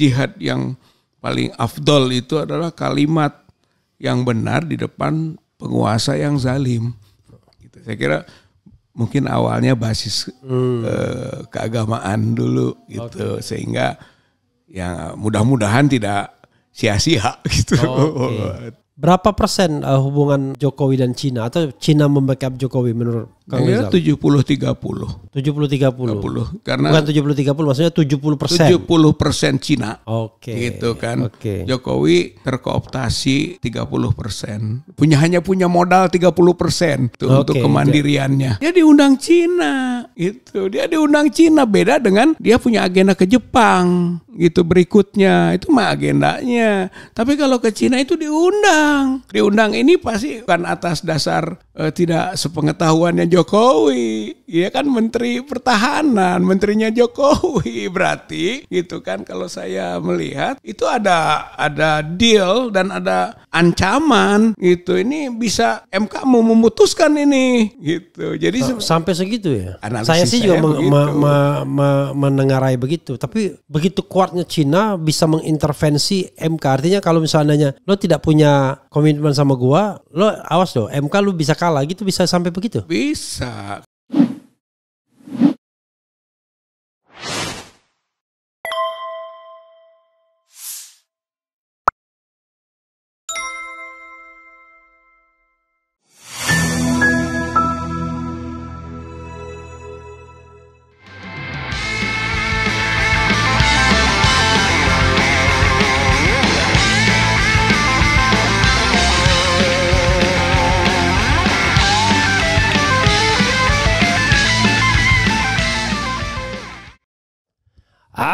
jihad yang paling afdol itu adalah kalimat yang benar di depan penguasa yang zalim. Gitu. Saya kira mungkin awalnya basis hmm. ke, eh, keagamaan dulu gitu okay. sehingga ya mudah-mudahan tidak sia-sia gitu. Oh, okay. Berapa persen uh, hubungan Jokowi dan Cina atau Cina membackup Jokowi menurut Kang Rizal? 70-30. 70-30. 30. Karena Bukan 70-30 maksudnya 70 persen. 70 persen Cina. Oke. Okay. Gitu kan. Okay. Jokowi terkooptasi 30 persen. Punya hanya punya modal 30 persen okay. untuk kemandiriannya. Dia diundang Cina. Itu Dia diundang Cina. Beda dengan dia punya agenda ke Jepang gitu berikutnya itu mah agendanya tapi kalau ke Cina itu diundang diundang ini pasti bukan atas dasar eh, tidak sepengetahuannya yang Jokowi. ya kan menteri pertahanan, menterinya Jokowi berarti gitu kan kalau saya melihat itu ada ada deal dan ada ancaman gitu. Ini bisa MK mau memutuskan ini gitu. Jadi S sampai segitu ya. Saya sih juga begitu. me me menengarai begitu, tapi begitu kuatnya Cina bisa mengintervensi MK. Artinya kalau misalnya lo tidak punya komitmen sama gua, lo awas lo MK lo bisa kalah gitu bisa sampai begitu. Bisa this uh,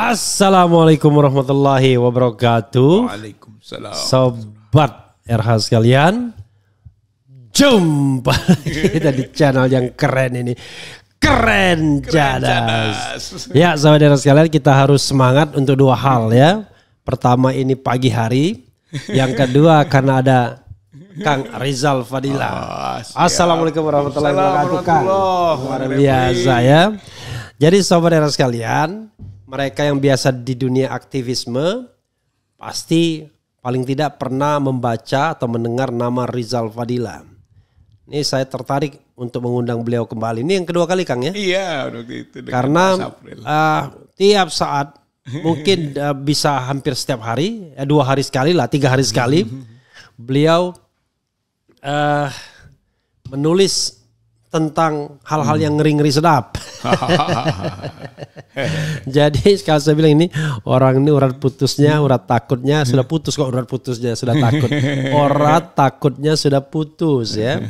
Assalamualaikum warahmatullahi wabarakatuh. Waalaikumsalam. Sobat RH sekalian, jumpa kita di channel yang keren ini. Keren, keren Jadas. Ya, sahabat RH sekalian, kita harus semangat untuk dua hal ya. Pertama ini pagi hari, yang kedua karena ada Kang Rizal Fadila. Oh, Assalamualaikum warahmatullahi wabarakatuh. Luar biasa ya. Jadi sobat daerah sekalian, mereka yang biasa di dunia aktivisme pasti paling tidak pernah membaca atau mendengar nama Rizal Fadila. Ini saya tertarik untuk mengundang beliau kembali. Ini yang kedua kali Kang ya? Iya, waktu itu. Karena uh, tiap saat mungkin uh, bisa hampir setiap hari, eh, dua hari sekali lah, tiga hari sekali, beliau uh, menulis tentang hal-hal yang ngeri-ngeri sedap. Jadi kalau saya bilang ini orang ini urat putusnya, urat takutnya sudah putus kok urat putusnya sudah takut. Urat takutnya sudah putus ya.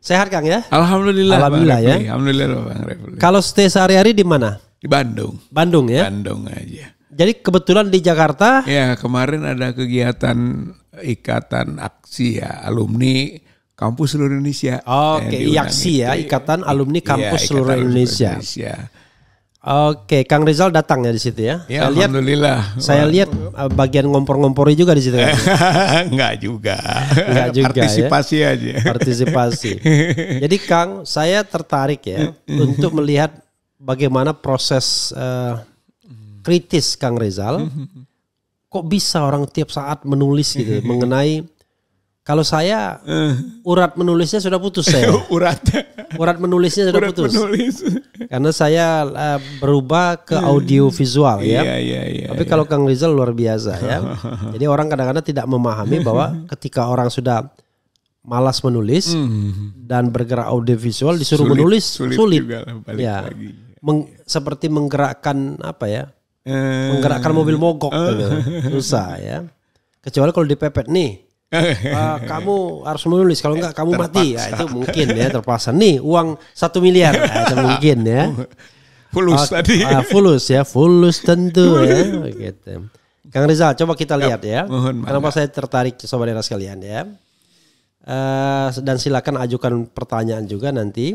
Sehat Kang ya? Alhamdulillah. Alhamdulillah ya. Alhamdulillah Bang Refli. Kalau stay sehari-hari di mana? Di Bandung. Bandung ya? Bandung aja. Jadi kebetulan di Jakarta? Ya kemarin ada kegiatan ikatan aksi ya alumni kampus seluruh Indonesia. Oh, Oke, okay. IAKSI ya, Ikatan Alumni iya, Kampus ya, Seluruh Indonesia. Indonesia. Oke, Kang Rizal datang ya di situ ya. ya saya alhamdulillah. Lihat, saya eh, lihat bagian ngompor-ngompori juga di situ. Kan? Ya. Enggak juga. Enggak juga. Ya. Partisipasi ya. aja. Partisipasi. Jadi Kang, saya tertarik ya untuk melihat bagaimana proses uh, kritis Kang Rizal. Mm-hmm. Kok bisa orang tiap saat menulis gitu ya, mm-hmm. mengenai kalau saya uh. urat menulisnya sudah putus saya. urat. Urat menulisnya sudah urat putus. Menulis. Karena saya uh, berubah ke audio visual ya. Iya, iya, iya Tapi yeah. kalau Kang Rizal luar biasa ya. Jadi orang kadang-kadang tidak memahami bahwa ketika orang sudah malas menulis mm. dan bergerak audio visual disuruh sulit, menulis sulit, sulit. Juga balik ya. lagi. Meng, seperti menggerakkan apa ya? Uh. Menggerakkan mobil mogok uh. gitu. Susah ya. Kecuali kalau dipepet nih Eh, eh, kamu harus menulis kalau enggak kamu terpaksa. mati nah, ya itu mungkin ya terpaksa nih uang satu miliar ya, itu mungkin ya fulus uh, tadi uh, fulus ya fulus tentu ya gitu Kang Rizal coba kita ya, lihat ya, ya. pas saya tertarik coba dengar sekalian ya uh, dan silakan ajukan pertanyaan juga nanti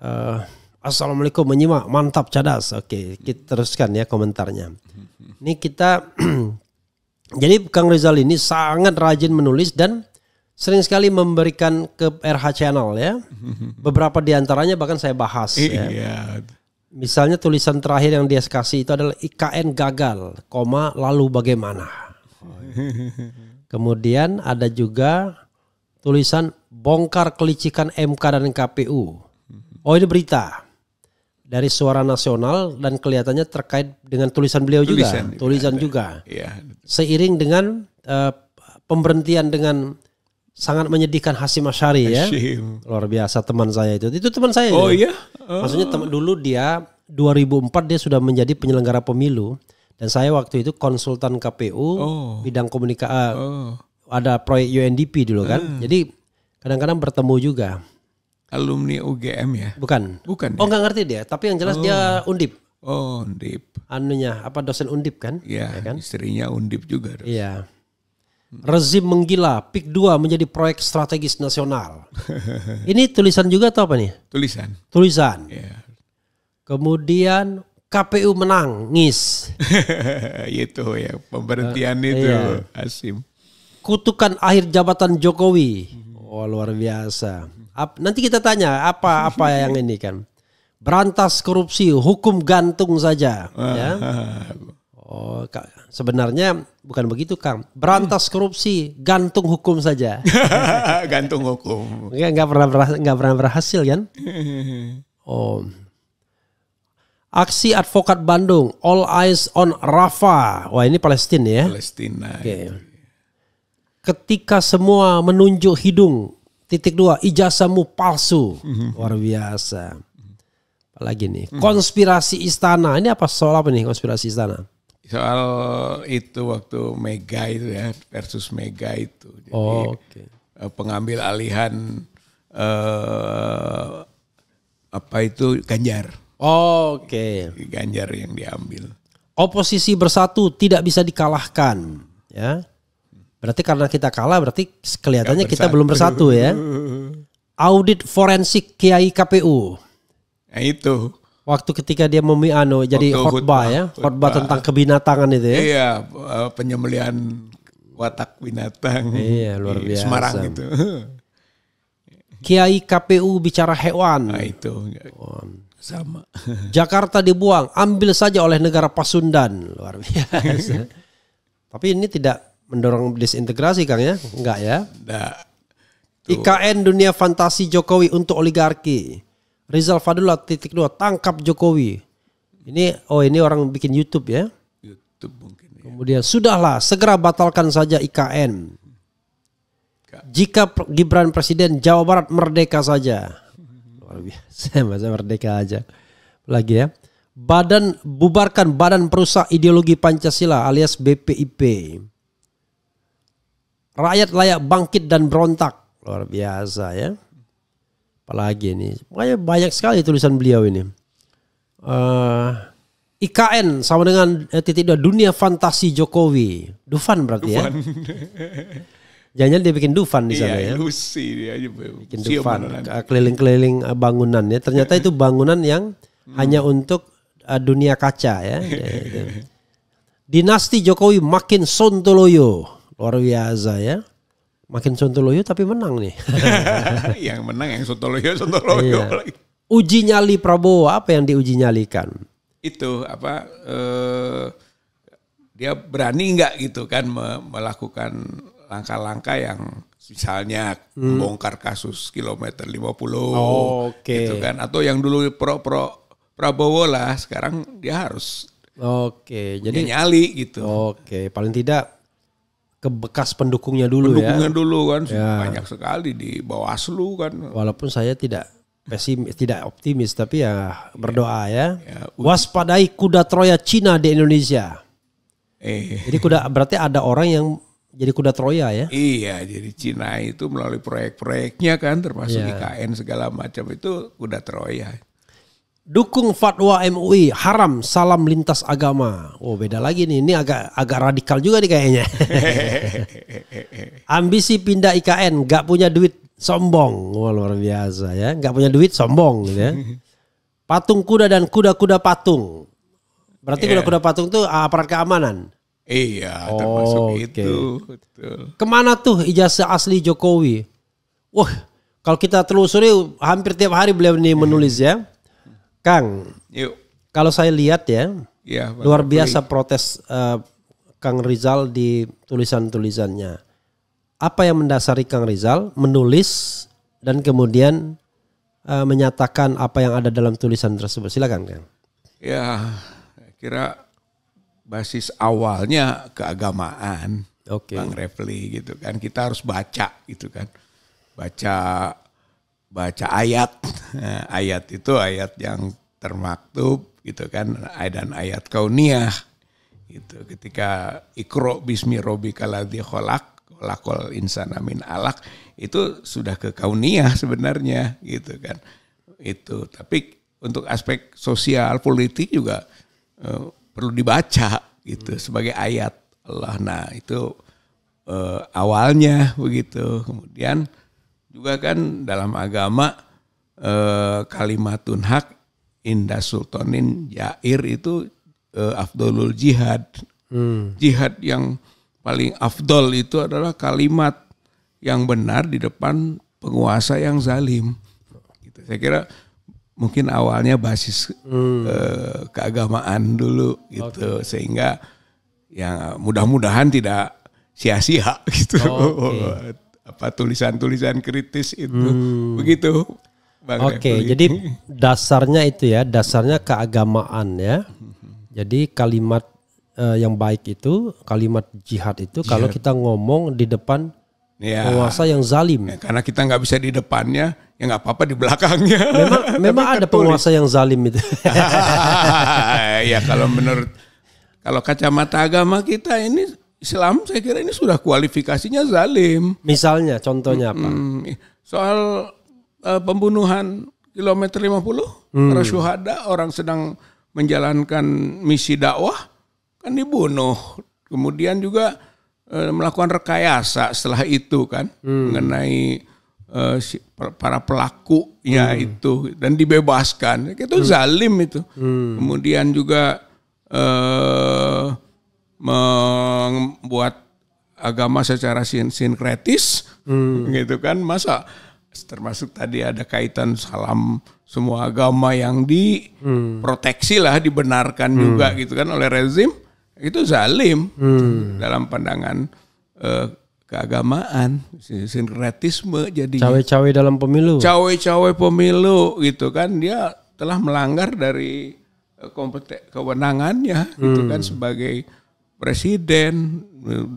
uh, Assalamualaikum menyimak mantap cadas oke kita teruskan ya komentarnya ini kita Jadi Kang Rizal ini sangat rajin menulis dan sering sekali memberikan ke RH Channel ya. Beberapa di antaranya bahkan saya bahas ya. Iya. Misalnya tulisan terakhir yang dia kasih itu adalah IKN gagal, koma lalu bagaimana. Kemudian ada juga tulisan bongkar kelicikan MK dan KPU. Oh ini berita dari suara nasional dan kelihatannya terkait dengan tulisan beliau tulisan juga, juga tulisan ada. juga. Ya. Seiring dengan uh, pemberhentian dengan sangat menyedihkan Hasim Asyari ya. Luar biasa teman saya itu. Itu teman saya. Oh ya? iya. Oh. Maksudnya teman dulu dia 2004 dia sudah menjadi penyelenggara pemilu dan saya waktu itu konsultan KPU oh. bidang komunikasi uh, eh, oh. ada proyek UNDP dulu kan. Uh. Jadi kadang-kadang bertemu juga alumni UGM ya? Bukan. Bukan. Oh, ya? nggak ya? ngerti dia, tapi yang jelas oh. dia Undip. Oh, Undip. Anunya apa dosen Undip kan? Iya, ya kan? istrinya Undip juga. Iya. Rezim menggila, PIK 2 menjadi proyek strategis nasional. Ini tulisan juga atau apa nih? Tulisan. Tulisan. Yeah. Kemudian KPU menang ngis. itu ya, pemberhentian uh, itu yeah. Asim. Kutukan akhir jabatan Jokowi. Wah, oh, luar biasa. Ap, nanti kita tanya apa apa yang ini kan. Berantas korupsi, hukum gantung saja. Ah. ya. Oh, Kak, sebenarnya bukan begitu, Kang. Berantas korupsi, gantung hukum saja. gantung hukum. Enggak nggak pernah berhasil, nggak pernah berhasil kan? Oh. Aksi advokat Bandung, all eyes on Rafa. Wah, ini Palestina ya. Palestina. Okay. Ketika semua menunjuk hidung, Titik dua, ijazahmu palsu. Mm-hmm. Luar biasa. Apalagi nih, mm-hmm. konspirasi istana. Ini apa soal apa nih konspirasi istana? Soal itu waktu Mega itu ya, versus Mega itu. Jadi oh, eh, okay. pengambil alihan eh, apa itu Ganjar. Oh, Oke. Okay. Ganjar yang diambil. Oposisi bersatu tidak bisa dikalahkan, ya. Berarti karena kita kalah berarti kelihatannya kita belum bersatu ya. Audit forensik Kiai KPU. Nah, itu. Waktu ketika dia memi ano jadi khutbah ya, khutbah tentang kebinatangan itu ya. Iya, eh, penyembelian watak binatang. Iya, luar biasa. Semarang itu. Kiai KPU bicara hewan. Nah, itu. Sama. Jakarta dibuang, ambil saja oleh negara Pasundan. Luar biasa. Tapi ini tidak mendorong disintegrasi Kang ya? Enggak ya? Nah, IKN dunia fantasi Jokowi untuk oligarki. Rizal Fadullah titik dua tangkap Jokowi. Ini oh ini orang bikin YouTube ya? YouTube mungkin. Ya. Kemudian sudahlah segera batalkan saja IKN. Jika Gibran presiden Jawa Barat merdeka saja. Luar biasa masa merdeka aja. Lagi ya. Badan bubarkan Badan Perusak Ideologi Pancasila alias BPIP. Rakyat layak bangkit dan berontak. Luar biasa ya. Apalagi ini. Makanya banyak sekali tulisan beliau ini. Uh, eh, IKN sama dengan eh, titik dua dunia fantasi Jokowi. Dufan berarti ya? Dufan. ya. Jangan-jangan dia bikin Dufan di sana iya, ya. ilusi dia. Bikin Dufan. Keliling-keliling eh, bangunan ya. Ternyata itu bangunan yang hmm. hanya untuk uh, dunia kaca ya. ya Dinasti Jokowi makin sontoloyo luar biasa ya makin Sontoloyo tapi menang nih yang menang yang Sontoloyo Sontoloyo iya. lagi uji nyali Prabowo apa yang diuji nyalikan itu apa eh, dia berani nggak gitu kan me melakukan langkah-langkah yang misalnya hmm. bongkar kasus kilometer 50 oh, okay. gitu kan atau yang dulu pro pro Prabowo lah sekarang dia harus Oke, jadi nyali gitu. Oke, paling tidak ke bekas pendukungnya dulu pendukungnya ya. Pendukungnya dulu kan ya. banyak sekali di Bawaslu kan. Walaupun saya tidak pesim tidak optimis tapi ya berdoa ya. ya. ya Waspadai kuda Troya Cina di Indonesia. Eh. Jadi kuda berarti ada orang yang jadi kuda Troya ya? Iya, jadi Cina itu melalui proyek-proyeknya kan termasuk ya. IKN segala macam itu kuda Troya. Dukung fatwa MUI haram salam lintas agama. Oh beda lagi nih, ini agak agak radikal juga nih kayaknya. Ambisi pindah IKN, gak punya duit sombong. Wah luar biasa ya, gak punya duit sombong gitu ya. Patung kuda dan kuda-kuda patung. Berarti kuda iya. kuda-kuda patung tuh ah, aparat keamanan. Iya, oh, termasuk okay. itu. Kemana tuh ijazah asli Jokowi? Wah, kalau kita telusuri hampir tiap hari beliau ini menulis ya. Kang, yuk. Kalau saya lihat ya, ya luar biasa protes uh, Kang Rizal di tulisan-tulisannya. Apa yang mendasari Kang Rizal menulis dan kemudian uh, menyatakan apa yang ada dalam tulisan tersebut? Silakan, Kang. Ya, kira basis awalnya keagamaan, okay. Bang Refli gitu kan. Kita harus baca gitu kan, baca baca ayat. Ayat itu ayat yang termaktub gitu kan dan ayat kauniyah gitu ketika ikro bismi robi kaladi kolak kolakol insana min alak itu sudah ke kauniyah sebenarnya gitu kan itu tapi untuk aspek sosial politik juga uh, perlu dibaca gitu hmm. sebagai ayat Allah nah itu uh, awalnya begitu kemudian juga kan dalam agama eh, kalimatun hak indah sultanin jair itu eh, afdolul jihad. Hmm. Jihad yang paling afdol itu adalah kalimat yang benar di depan penguasa yang zalim. Gitu. Saya kira mungkin awalnya basis hmm. eh, keagamaan dulu gitu okay. sehingga yang mudah-mudahan tidak sia-sia gitu. okay. Oh, oh, oh apa tulisan-tulisan kritis itu hmm. begitu Oke okay, jadi dasarnya itu ya dasarnya keagamaan ya jadi kalimat uh, yang baik itu kalimat jihad itu jihad. kalau kita ngomong di depan ya. penguasa yang zalim. Ya, karena kita nggak bisa di depannya, ya nggak apa-apa di belakangnya. Memang, memang ada tertulis. penguasa yang zalim itu. ya kalau menurut kalau kacamata agama kita ini Islam saya kira ini sudah kualifikasinya zalim. Misalnya contohnya apa? soal uh, pembunuhan kilometer 50 hmm. para syuhada orang sedang menjalankan misi dakwah kan dibunuh. Kemudian juga uh, melakukan rekayasa setelah itu kan hmm. mengenai uh, para pelakunya hmm. itu dan dibebaskan. Itu hmm. zalim itu. Hmm. Kemudian juga eh membuat agama secara sin sinkretis hmm. gitu kan masa termasuk tadi ada kaitan salam semua agama yang diproteksi lah dibenarkan hmm. juga gitu kan oleh rezim itu zalim hmm. dalam pandangan uh, keagamaan sinkretisme jadi cawe-cawe dalam pemilu cawe-cawe pemilu gitu kan dia telah melanggar dari eh, kompeten kewenangannya gitu hmm. gitu kan sebagai presiden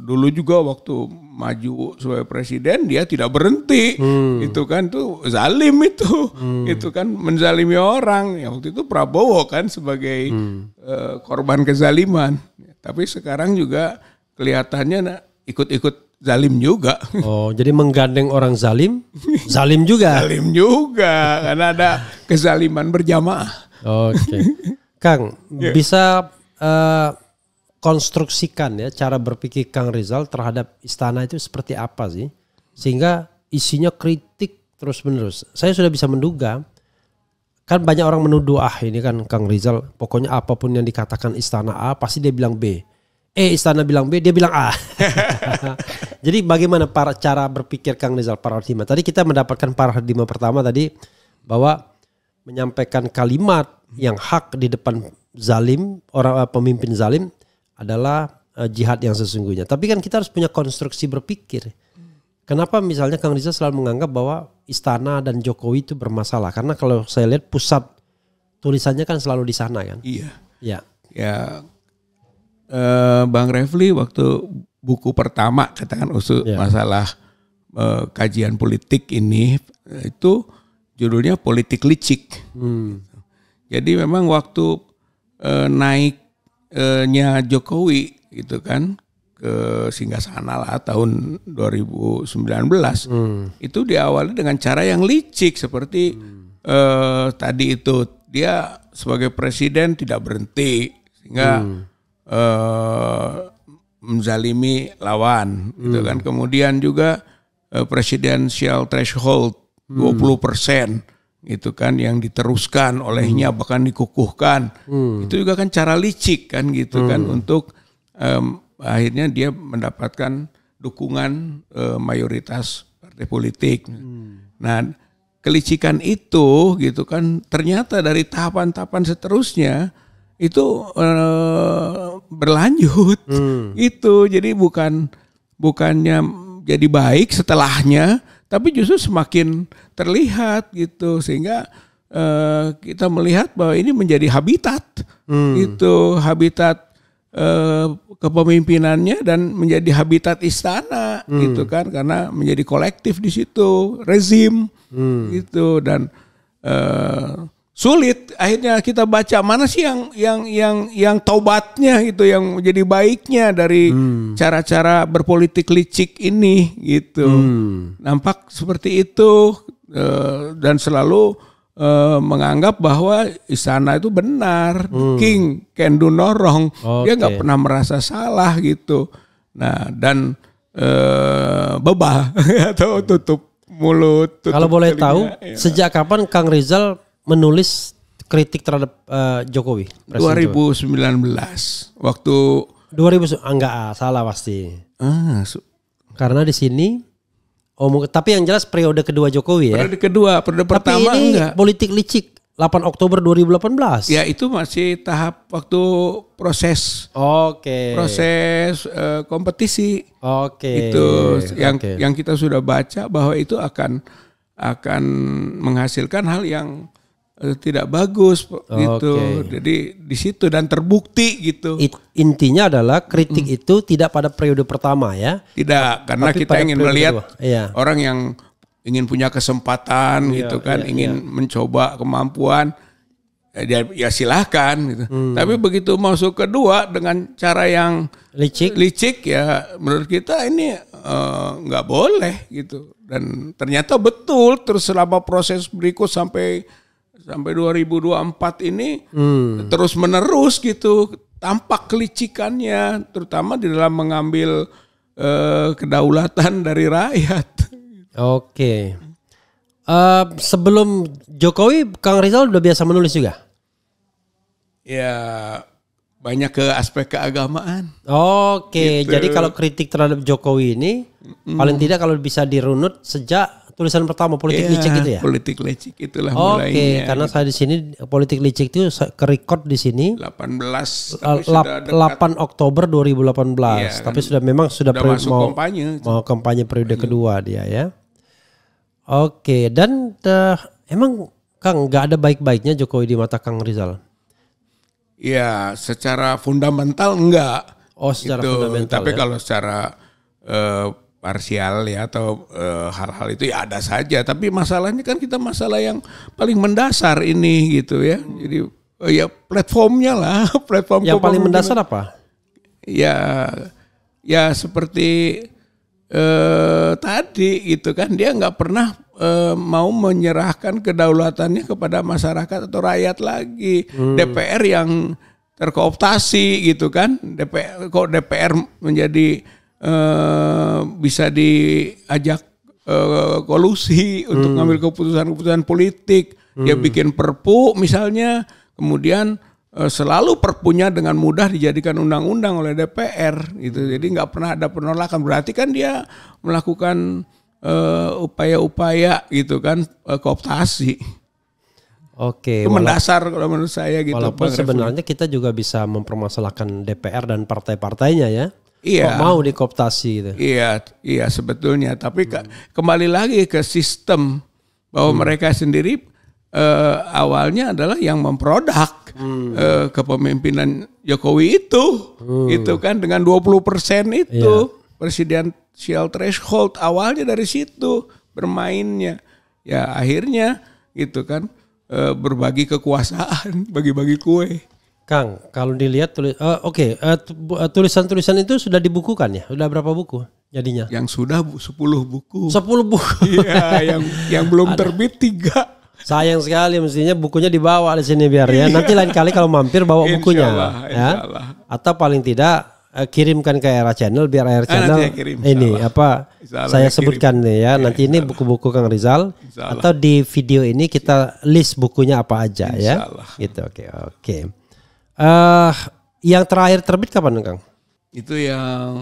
dulu juga waktu maju sebagai presiden dia tidak berhenti hmm. itu kan tuh zalim itu hmm. itu kan menzalimi orang ya waktu itu Prabowo kan sebagai hmm. uh, korban kezaliman tapi sekarang juga kelihatannya nah, ikut-ikut zalim juga oh jadi menggandeng orang zalim zalim juga zalim juga karena ada kezaliman berjamaah oke okay. Kang yeah. bisa uh, konstruksikan ya cara berpikir Kang Rizal terhadap istana itu seperti apa sih sehingga isinya kritik terus menerus. Saya sudah bisa menduga kan banyak orang menuduh ah ini kan Kang Rizal pokoknya apapun yang dikatakan istana A pasti dia bilang B. Eh istana bilang B dia bilang A. Jadi bagaimana para cara berpikir Kang Rizal para paradigma? Tadi kita mendapatkan para paradigma pertama tadi bahwa menyampaikan kalimat yang hak di depan zalim orang eh, pemimpin zalim adalah uh, jihad yang sesungguhnya. Tapi kan kita harus punya konstruksi berpikir. Kenapa misalnya Kang Riza selalu menganggap bahwa istana dan Jokowi itu bermasalah? Karena kalau saya lihat pusat tulisannya kan selalu di sana kan. Iya. Ya. Ya. Uh, Bang Refli waktu buku pertama katakan usul ya. masalah uh, kajian politik ini itu judulnya politik licik. Hmm. Jadi memang waktu uh, naik nya Jokowi gitu kan ke singgah sana lah tahun 2019 hmm. itu diawali dengan cara yang licik seperti hmm. eh, tadi itu dia sebagai presiden tidak berhenti sehingga hmm. eh, menzalimi lawan gitu hmm. gitu kan kemudian juga eh, presidensial threshold 20 hmm. persen itu kan yang diteruskan olehnya hmm. bahkan dikukuhkan hmm. itu juga kan cara licik kan gitu kan hmm. kan untuk um, akhirnya dia mendapatkan dukungan uh, mayoritas partai politik. Hmm. Nah kelicikan itu gitu kan ternyata dari tahapan-tahapan seterusnya itu uh, berlanjut hmm. itu jadi bukan bukannya jadi baik setelahnya tapi justru semakin terlihat gitu sehingga uh, kita melihat bahwa ini menjadi habitat hmm. itu habitat uh, kepemimpinannya dan menjadi habitat istana hmm. gitu kan karena menjadi kolektif di situ rezim hmm. gitu dan uh, sulit akhirnya kita baca mana sih yang yang yang yang taubatnya gitu yang jadi baiknya dari hmm. cara-cara hmm. berpolitik licik ini gitu hmm. nampak seperti itu eh, dan selalu eh, menganggap bahwa istana itu benar hmm. king can do no wrong okay. dia nggak pernah merasa salah gitu nah dan eh, bebah atau tutup mulut tutup kalau boleh telinga, tahu ya. sejak kapan Kang Rizal menulis kritik terhadap uh, Jokowi? Presiden 2019 Jokowi. waktu 2000 ah, enggak ah, salah pasti. Ah, so, karena di sini oh tapi yang jelas periode kedua Jokowi ya. Periode kedua, periode tapi pertama ini enggak. politik licik. 8 Oktober 2018. Ya itu masih tahap waktu proses. Oke. Okay. Proses uh, kompetisi. Oke. Okay. Itu yang okay. yang kita sudah baca bahwa itu akan akan menghasilkan hal yang Eh, tidak bagus okay. gitu. Jadi di situ dan terbukti gitu. It, intinya adalah kritik mm. itu tidak pada periode pertama ya. Tidak, karena kita ingin melihat iya. orang yang ingin punya kesempatan iya, gitu kan, iya, ingin iya. mencoba kemampuan ya, ya silahkan gitu. Mm. Tapi begitu masuk kedua dengan cara yang licik licik ya menurut kita ini eh, nggak uh, boleh gitu. Dan ternyata betul terus selama proses berikut sampai sampai 2024 ini hmm. terus menerus gitu tampak kelicikannya terutama di dalam mengambil eh, kedaulatan dari rakyat. Oke. Okay. Uh, eh, sebelum Jokowi, Kang Rizal udah biasa menulis juga? Ya banyak ke aspek keagamaan. Oke, okay. gitu. jadi kalau kritik terhadap Jokowi ini mm. paling tidak kalau bisa dirunut sejak tulisan pertama politik ya, licik itu ya? Politik licik itulah okay, mulainya. Oke, karena saya di sini politik licik itu kerekord di sini 18 Oktober 8 Oktober 2018. Ya, tapi kan, sudah memang sudah, sudah masuk mau kampanye. mau kampanye periode kampanye. Iya. kedua dia ya. Oke, okay. dan uh, emang Kang nggak ada baik-baiknya Jokowi di mata Kang Rizal. Ya, secara fundamental enggak. Oh, secara gitu. fundamental. Tapi ya? kalau secara uh, parsial ya atau eh, hal-hal e, itu ya ada saja tapi masalahnya kan kita masalah yang paling mendasar ini gitu ya jadi e, ya platformnya lah platform yang paling mendasar apa ya ya seperti e, tadi gitu kan dia nggak pernah e, mau menyerahkan kedaulatannya kepada masyarakat atau rakyat lagi hmm. DPR yang terkooptasi gitu kan DPR kok DPR menjadi eh, bisa diajak eh, kolusi untuk hmm. ngambil keputusan-keputusan politik. Hmm. Dia bikin perpu misalnya, kemudian eh, selalu perpunya dengan mudah dijadikan undang-undang oleh DPR gitu. Jadi nggak pernah ada penolakan. Berarti kan dia melakukan eh, upaya-upaya uh, gitu kan uh, kooptasi. Oke. Itu mendasar kalau menurut saya gitu. Walaupun sebenarnya kita juga bisa mempermasalahkan DPR dan partai-partainya ya. Iya. Kok mau dikoptasi gitu. Iya, iya sebetulnya. Tapi ke, kembali lagi ke sistem bahwa hmm. mereka sendiri eh, awalnya adalah yang memproduk hmm. eh, kepemimpinan Jokowi itu, hmm. itu kan dengan 20 persen itu presiden. Iya. presidensial threshold awalnya dari situ bermainnya. Ya akhirnya gitu kan eh, berbagi kekuasaan, bagi-bagi kue. Kang, kalau dilihat tulis, uh, eh, oke, okay, uh, eh, eh, tulisan-tulisan itu sudah dibukukan ya? Sudah berapa buku jadinya? Yang sudah bu, 10 buku. 10 buku. Iya, yang yang belum Ada. terbit tiga. Sayang sekali mestinya bukunya dibawa di sini biar ya. Nanti lain kali kalau mampir bawa insya bukunya Allah, ya. Allah. Atau paling tidak uh, kirimkan ke era channel biar era channel ah, kirim, ini Allah. apa Allah, saya kirim. sebutkan nih ya, ya nanti ini buku-buku Kang Rizal atau di video ini kita list bukunya apa aja insya ya Allah. gitu oke okay, oke okay. Uh, yang terakhir terbit kapan Kang? Itu yang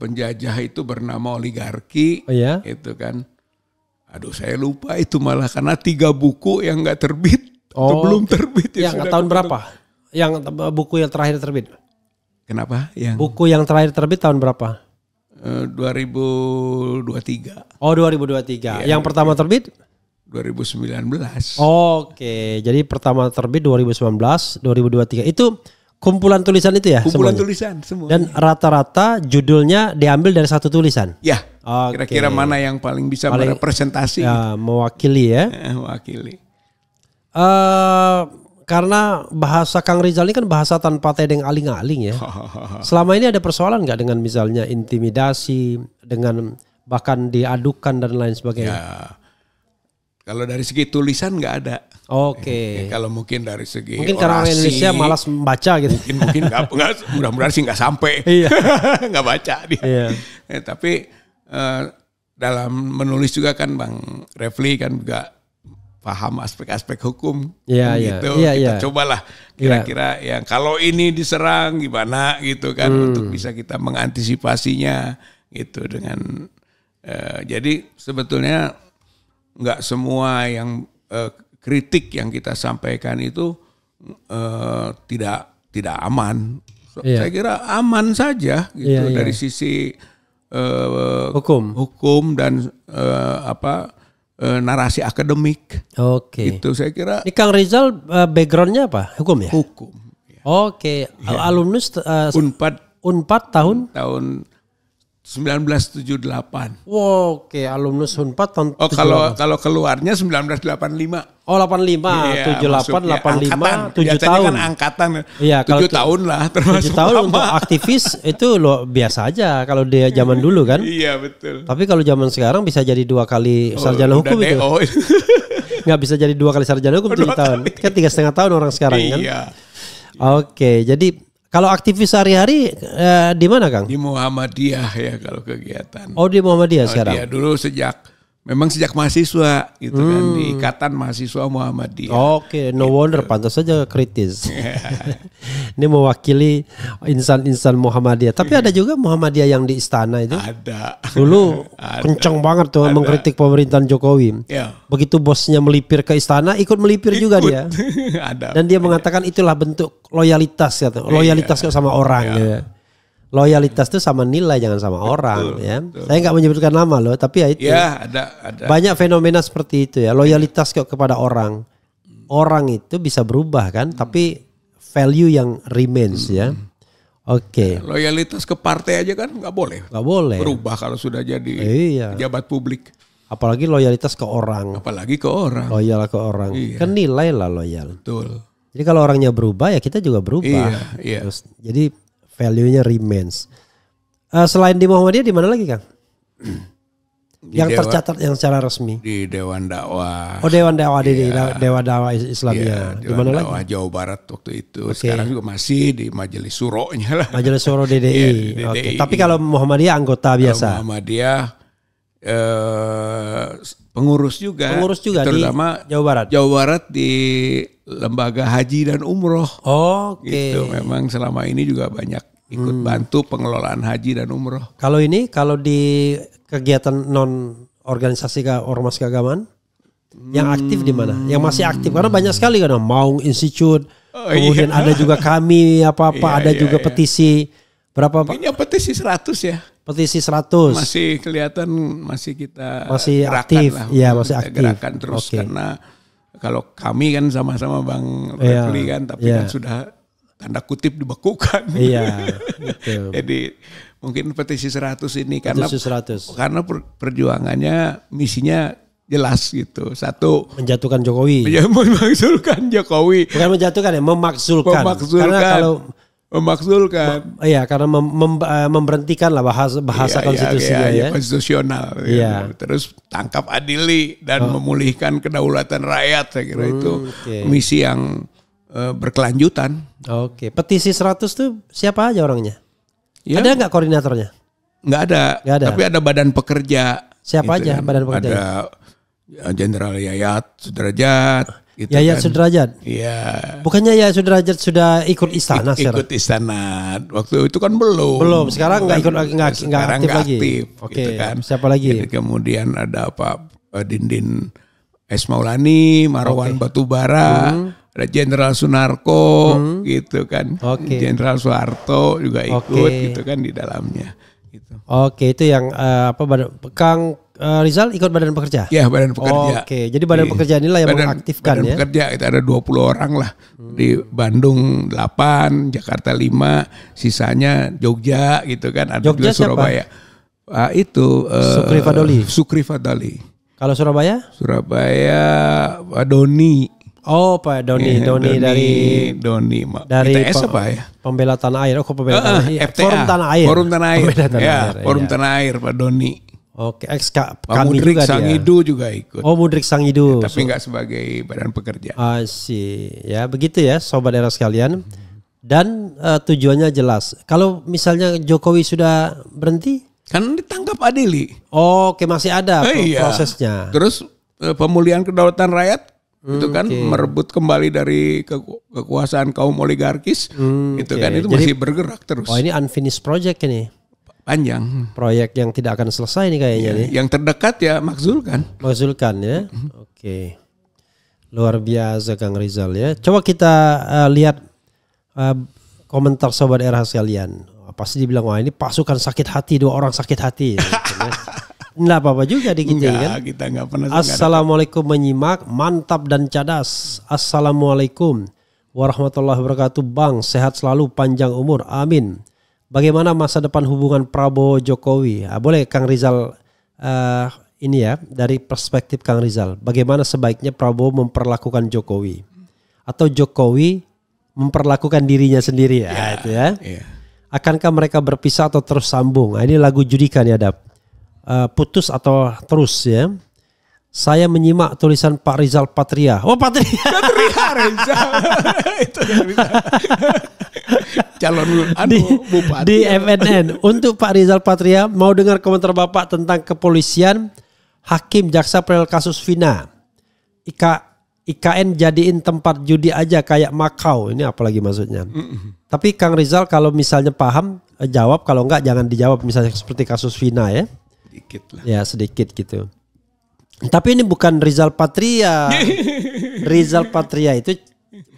penjajah itu bernama oligarki. Oh ya? Itu kan. Aduh saya lupa itu malah karena tiga buku yang nggak terbit. Oh, belum terbit. terbit. Ya, tahun berapa? Yang buku yang terakhir terbit? Kenapa? Yang buku yang terakhir terbit tahun berapa? 2023. Eh, oh 2023. Ya, yang pertama terbit? 2019. Oke, jadi pertama terbit 2019, 2023 itu kumpulan tulisan itu ya? Kumpulan semuanya? tulisan semua. Dan rata-rata judulnya diambil dari satu tulisan. Ya. Kira-kira mana yang paling bisa paling, merepresentasi? Ya, mewakili ya. Eh, mewakili. Uh, karena bahasa Kang Rizal ini kan bahasa tanpa tedeng aling-aling ya. Selama ini ada persoalan nggak dengan misalnya intimidasi, dengan bahkan diadukan dan lain sebagainya? Ya kalau dari segi tulisan nggak ada. Oke. Okay. Ya, kalau mungkin dari segi mungkin orasi, karena Indonesia malas membaca gitu. Mungkin mungkin nggak, mudah-mudahan sih nggak sampai. Iya. nggak baca dia. Iya. Ya, tapi uh, dalam menulis juga kan Bang Refli kan juga paham aspek-aspek hukum. Iya kan iya. Gitu. Iya, kita iya. cobalah iya. kira-kira yang kalau ini diserang gimana gitu kan hmm. untuk bisa kita mengantisipasinya gitu dengan uh, jadi sebetulnya nggak semua yang uh, kritik yang kita sampaikan itu uh, tidak tidak aman. Iya. Saya kira aman saja gitu iya, iya. dari sisi uh, hukum, hukum dan uh, apa uh, narasi akademik. Oke. Itu saya kira. Ini Kang Rizal backgroundnya apa? Hukum ya. Hukum. Ya. Oke. Ya. Alumnus uh, Unpad. Unpad tahun. Tahun 1978. Wow, oke, okay. alumnus Unpad tahun Oh, kalau kalau keluarnya 1985. Oh, 85, iya, 78, 85, angkatan. 7 Biasanya tahun. kan angkatan. Iya, 7 kalau, tahun lah termasuk 7 tahun lama. untuk aktivis itu lo biasa aja kalau dia zaman dulu kan. iya, betul. Tapi kalau zaman sekarang bisa jadi dua kali oh, sarjana hukum itu. Oh. Nggak bisa jadi dua kali sarjana hukum 7 tahun. Kali. Kan tiga setengah tahun orang sekarang iya. kan. Iya. Oke, okay, jadi kalau aktivis sehari-hari eh, di mana Kang? Di Muhammadiyah ya kalau kegiatan. Oh di Muhammadiyah Muhammadiyah sekarang. dulu sejak Memang sejak mahasiswa gitu kan, hmm. kan di Ikatan Mahasiswa Muhammadiyah. Oke, okay, no gitu. wonder pantas saja kritis. Yeah. Ini mewakili insan-insan Muhammadiyah. Tapi ada juga Muhammadiyah yang di istana itu. Ada. Dulu ada. kencang banget tuh ada. mengkritik pemerintahan Jokowi. Yeah. Begitu bosnya melipir ke istana, ikut melipir ikut. juga dia. ada. Dan dia mengatakan itulah bentuk loyalitas ya, loyalitas yeah. sama orang yeah. gitu. Loyalitas itu sama nilai jangan sama betul, orang ya. Saya nggak menyebutkan nama loh, tapi ya itu. Ya, ada ada. Banyak fenomena seperti itu ya. Loyalitas kok kepada orang. Orang itu bisa berubah kan, hmm. tapi value yang remains hmm. ya. Oke. Okay. Nah, loyalitas ke partai aja kan nggak boleh. Nggak boleh. Berubah kalau sudah jadi iya. jabat publik. Apalagi loyalitas ke orang. Apalagi ke orang. Loyal ke orang. Iya. Kan lah loyal. Betul. Jadi kalau orangnya berubah ya kita juga berubah. Iya, iya. Terus, jadi value-nya remains. Uh, selain di Muhammadiyah di mana lagi Kang? Di yang dewa, tercatat yang secara resmi di Dewan Dakwah. Oh Dewan Dakwah di iya. Dewan Dakwah Islamnya. di mana lagi? Jawa Barat waktu itu. Okay. Sekarang juga masih di Majelis Suronya lah. Majelis Suro DDI. Yeah, DDI. Oke. Okay. Tapi kalau Muhammadiyah anggota biasa. Kalau Muhammadiyah eh, pengurus juga. Pengurus juga terutama di Jawa Barat. Jawa Barat di lembaga haji dan umroh. Oh, Oke. Okay. Gitu. Memang selama ini juga banyak ikut hmm. bantu pengelolaan haji dan umroh. Kalau ini kalau di kegiatan non organisasi ormas keagamaan hmm. yang aktif di mana? Yang masih aktif karena hmm. banyak sekali kan Maung Institute, oh, kemudian iya. ada juga kami apa-apa, iya, ada iya, juga iya. petisi berapa Ini petisi 100 ya petisi 100 masih kelihatan masih kita masih aktif lah, ya masih kita aktif gerakan terus okay. karena kalau kami kan sama-sama bang yeah. Refli kan tapi yeah. kan sudah tanda kutip dibekukan iya yeah, jadi mungkin petisi 100 ini petisi karena 100. karena perjuangannya misinya jelas gitu. Satu menjatuhkan Jokowi. Memaksulkan Jokowi. Bukan menjatuhkan ya, memaksulkan. memaksulkan. Karena kalau memaksudkan Iya, karena mem, mem, eh, memberhentikan lah bahasa bahasa iya, iya, konstitusinya iya, iya, ya. konstitusional. Iya. Ya. Terus tangkap adili dan oh. memulihkan kedaulatan rakyat saya kira hmm, itu okay. misi yang uh, berkelanjutan. Oke, okay. petisi 100 tuh siapa aja orangnya? Ya. Ada nggak koordinatornya? Nggak ada, nggak ada. Tapi ada badan pekerja. Siapa gitu aja ya. badan pekerja? Ada ya, Jenderal Yayat Sudrajat, Gitu Yayat kan. Sudrajat. Iya. Bukannya Yayat Sudrajat sudah ikut istana Ik, Ikut istana. Waktu itu kan belum. Belum. Sekarang nggak ikut nggak nggak aktif, aktif lagi. aktif lagi. Gitu Oke. Gitu kan. Siapa lagi? Jadi kemudian ada Pak eh, Dindin Es Maulani, Marwan okay. Batubara. Hmm ada Jenderal Sunarko hmm. gitu kan, Jenderal okay. Soeharto juga ikut okay. gitu kan di dalamnya. Gitu. Oke itu yang uh, apa Kang uh, Rizal ikut Badan Pekerja? Ya, Badan Pekerja. Oh, Oke, okay. jadi Badan Pekerja inilah yang badan, mengaktifkan badan ya. Badan Pekerja itu ada 20 orang lah. Hmm. Di Bandung 8, Jakarta 5, sisanya Jogja gitu kan, ada Jogja juga Surabaya. Siapa? Ah, itu eh, Sukri Fadoli. Uh, Sukri Fadoli. Kalau Surabaya? Surabaya Pak eh, Doni. Oh Pak Doni, yeah, Doni, Doni dari Doni dari ITS apa ya? Pembela Tanah Air, oh kok pembela uh, Tanah Air. FTA. Forum Tanah Air. Forum Tanah Air. Ya, Forum Tanah Air. ya, Forum ya. Tanah Air Pak Doni. Oke, ex eh, kami oh, Mudrik juga Sangidu Idu juga ikut. Oh, Mudrik Idu. Ya, tapi nggak so, sebagai badan pekerja. Ah, sih. Ya, begitu ya sobat era sekalian. Dan uh, tujuannya jelas. Kalau misalnya Jokowi sudah berhenti, kan ditangkap Adili. Oh, Oke, masih ada oh, iya. eh, prosesnya. Iya. Terus pemulihan kedaulatan rakyat hmm, itu kan okay. merebut kembali dari keku kekuasaan kaum oligarkis. Hmm, itu okay. kan itu Jadi, masih bergerak terus. Oh, ini unfinished project ini panjang. Proyek yang tidak akan selesai nih kayaknya ya, nih. Yang terdekat ya makzulkan. Makzulkan ya. Mm-hmm. Oke. Luar biasa Kang Rizal ya. Coba kita uh, lihat uh, komentar sobat era sekalian. Pasti dibilang wah ini pasukan sakit hati dua orang sakit hati. Enggak apa-apa juga di kita ya kan. Kita enggak pernah Assalamualaikum menyimak mantap dan cadas. Assalamualaikum warahmatullahi wabarakatuh Bang sehat selalu panjang umur amin bagaimana masa depan hubungan Prabowo Jokowi? Ah, boleh Kang Rizal uh, ini ya dari perspektif Kang Rizal, bagaimana sebaiknya Prabowo memperlakukan Jokowi atau Jokowi memperlakukan dirinya sendiri ah, ya, yeah, itu ya. Yeah. Akankah mereka berpisah atau terus sambung? Nah, ini lagu judikan ya, ada uh, eh, putus atau terus ya saya menyimak tulisan Pak Rizal Patria. Oh Patria. Patria Rizal. Itu calon anu, di, bupati. Di MNN. Untuk Pak Rizal Patria mau dengar komentar Bapak tentang kepolisian, hakim jaksa perel kasus Vina. Ika IKN jadiin tempat judi aja kayak Makau ini apalagi maksudnya. Mm -mm. Tapi Kang Rizal kalau misalnya paham eh, jawab kalau enggak jangan dijawab misalnya seperti kasus Vina ya. Sedikit lah. Ya sedikit gitu. Tapi ini bukan Rizal Patria. Rizal Patria itu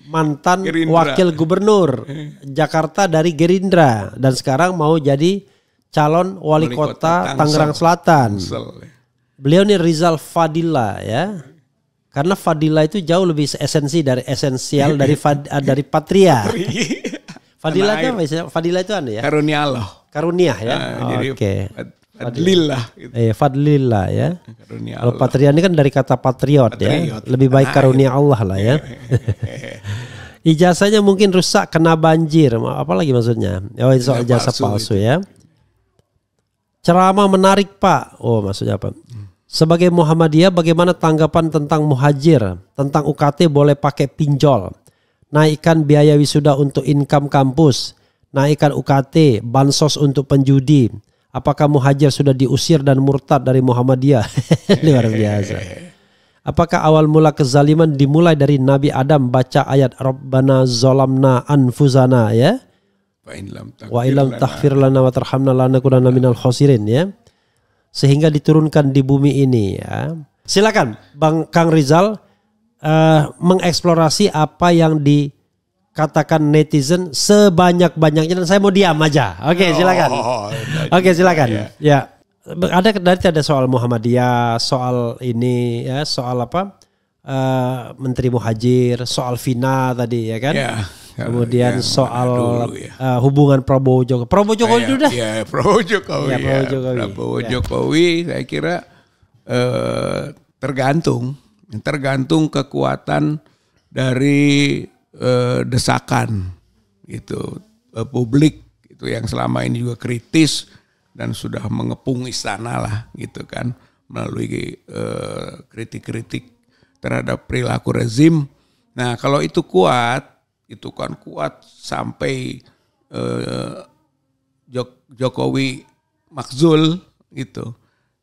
mantan Gerindra. wakil gubernur Jakarta dari Gerindra dan sekarang mau jadi calon wali, wali kota, kota Tangerang Selatan. Beliau ini Rizal Fadila ya. Karena Fadila itu jauh lebih esensi dari esensial dari Fad, eh, dari Patria. Iya. Fadila itu apa? Fadila itu apa ya? Karunia Allah. Karunia ya. Nah, Oke. Okay. Fadlillah. Gitu. Eh, fadlillah ya. Karunia Kalau patria ini kan dari kata patriot, ya. patriot. ya. Lebih baik nah, karunia iya. Allah lah ya. Iya. Ijazahnya mungkin rusak kena banjir. apa lagi maksudnya? Oh, itu soal ijazah palsu, palsu ya. Ceramah menarik, Pak. Oh, maksudnya apa? Sebagai Muhammadiyah, bagaimana tanggapan tentang muhajir? Tentang UKT boleh pakai pinjol. Naikkan biaya wisuda untuk income kampus. Naikkan UKT, bansos untuk penjudi Apakah muhajir sudah diusir dan murtad dari Muhammadiyah? Luar biasa. Apakah awal mula kezaliman dimulai dari Nabi Adam baca ayat Rabbana zolamna anfuzana ya? Wa ilam tahfir lana wa tarhamna lanakunanna minal khosirin ya. Sehingga diturunkan di bumi ini ya. Silakan Bang Kang Rizal uh, mengeksplorasi apa yang di katakan netizen sebanyak-banyaknya dan saya mau diam aja. Oke, okay, oh, silakan. Oh, oh iya, iya, Oke, okay, silakan. Ya. Ya. Ada dari ada soal Muhammadiyah, soal ini ya, soal apa? Uh, Menteri Muhajir, soal Vina tadi ya kan? Ya. Kemudian ya, soal dulu, ya. uh, hubungan Prabowo Jokowi. Prabowo Jokowi ya, sudah. Ya, Prabowo Jokowi. Ya, Prabowo Jokowi. Prabowo ya. Jokowi saya kira uh, tergantung tergantung kekuatan dari Eh, desakan gitu eh, publik itu yang selama ini juga kritis dan sudah mengepung istana lah gitu kan melalui eh, kritik-kritik terhadap perilaku rezim. Nah kalau itu kuat itu kan kuat sampai Jokowi Makzul gitu.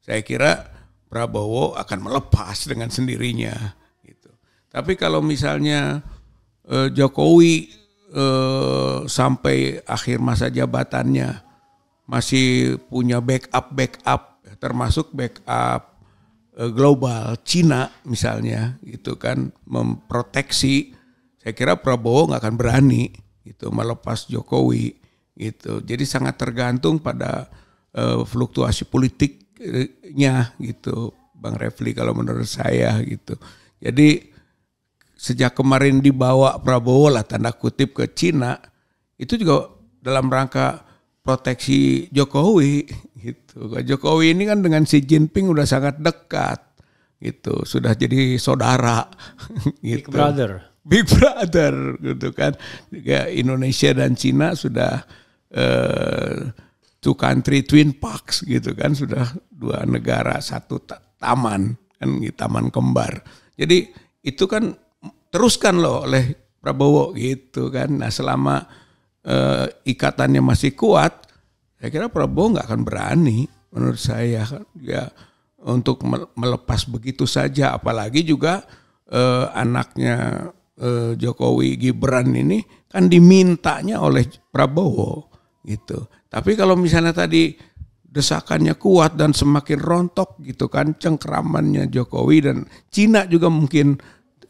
Saya kira Prabowo akan melepas dengan sendirinya gitu. Tapi kalau misalnya eh, Jokowi eh, sampai akhir masa jabatannya masih punya backup backup ya, termasuk backup eh, global Cina misalnya gitu kan memproteksi saya kira Prabowo nggak akan berani gitu melepas Jokowi gitu jadi sangat tergantung pada eh, fluktuasi politiknya gitu Bang Refli kalau menurut saya gitu jadi sejak kemarin dibawa Prabowo lah tanda kutip ke Cina itu juga dalam rangka proteksi Jokowi gitu. Jokowi ini kan dengan Xi Jinping udah sangat dekat gitu, sudah jadi saudara gitu. Big brother. Big brother gitu kan. Juga Indonesia dan Cina sudah eh, two country twin parks gitu kan, sudah dua negara satu taman kan, taman kembar. Jadi itu kan teruskan loh oleh Prabowo gitu kan. Nah selama uh, ikatannya masih kuat, saya kira Prabowo nggak akan berani menurut saya ya untuk melepas begitu saja, apalagi juga uh, anaknya uh, Jokowi Gibran ini kan dimintanya oleh Prabowo gitu. Tapi kalau misalnya tadi desakannya kuat dan semakin rontok gitu kan cengkeramannya Jokowi dan Cina juga mungkin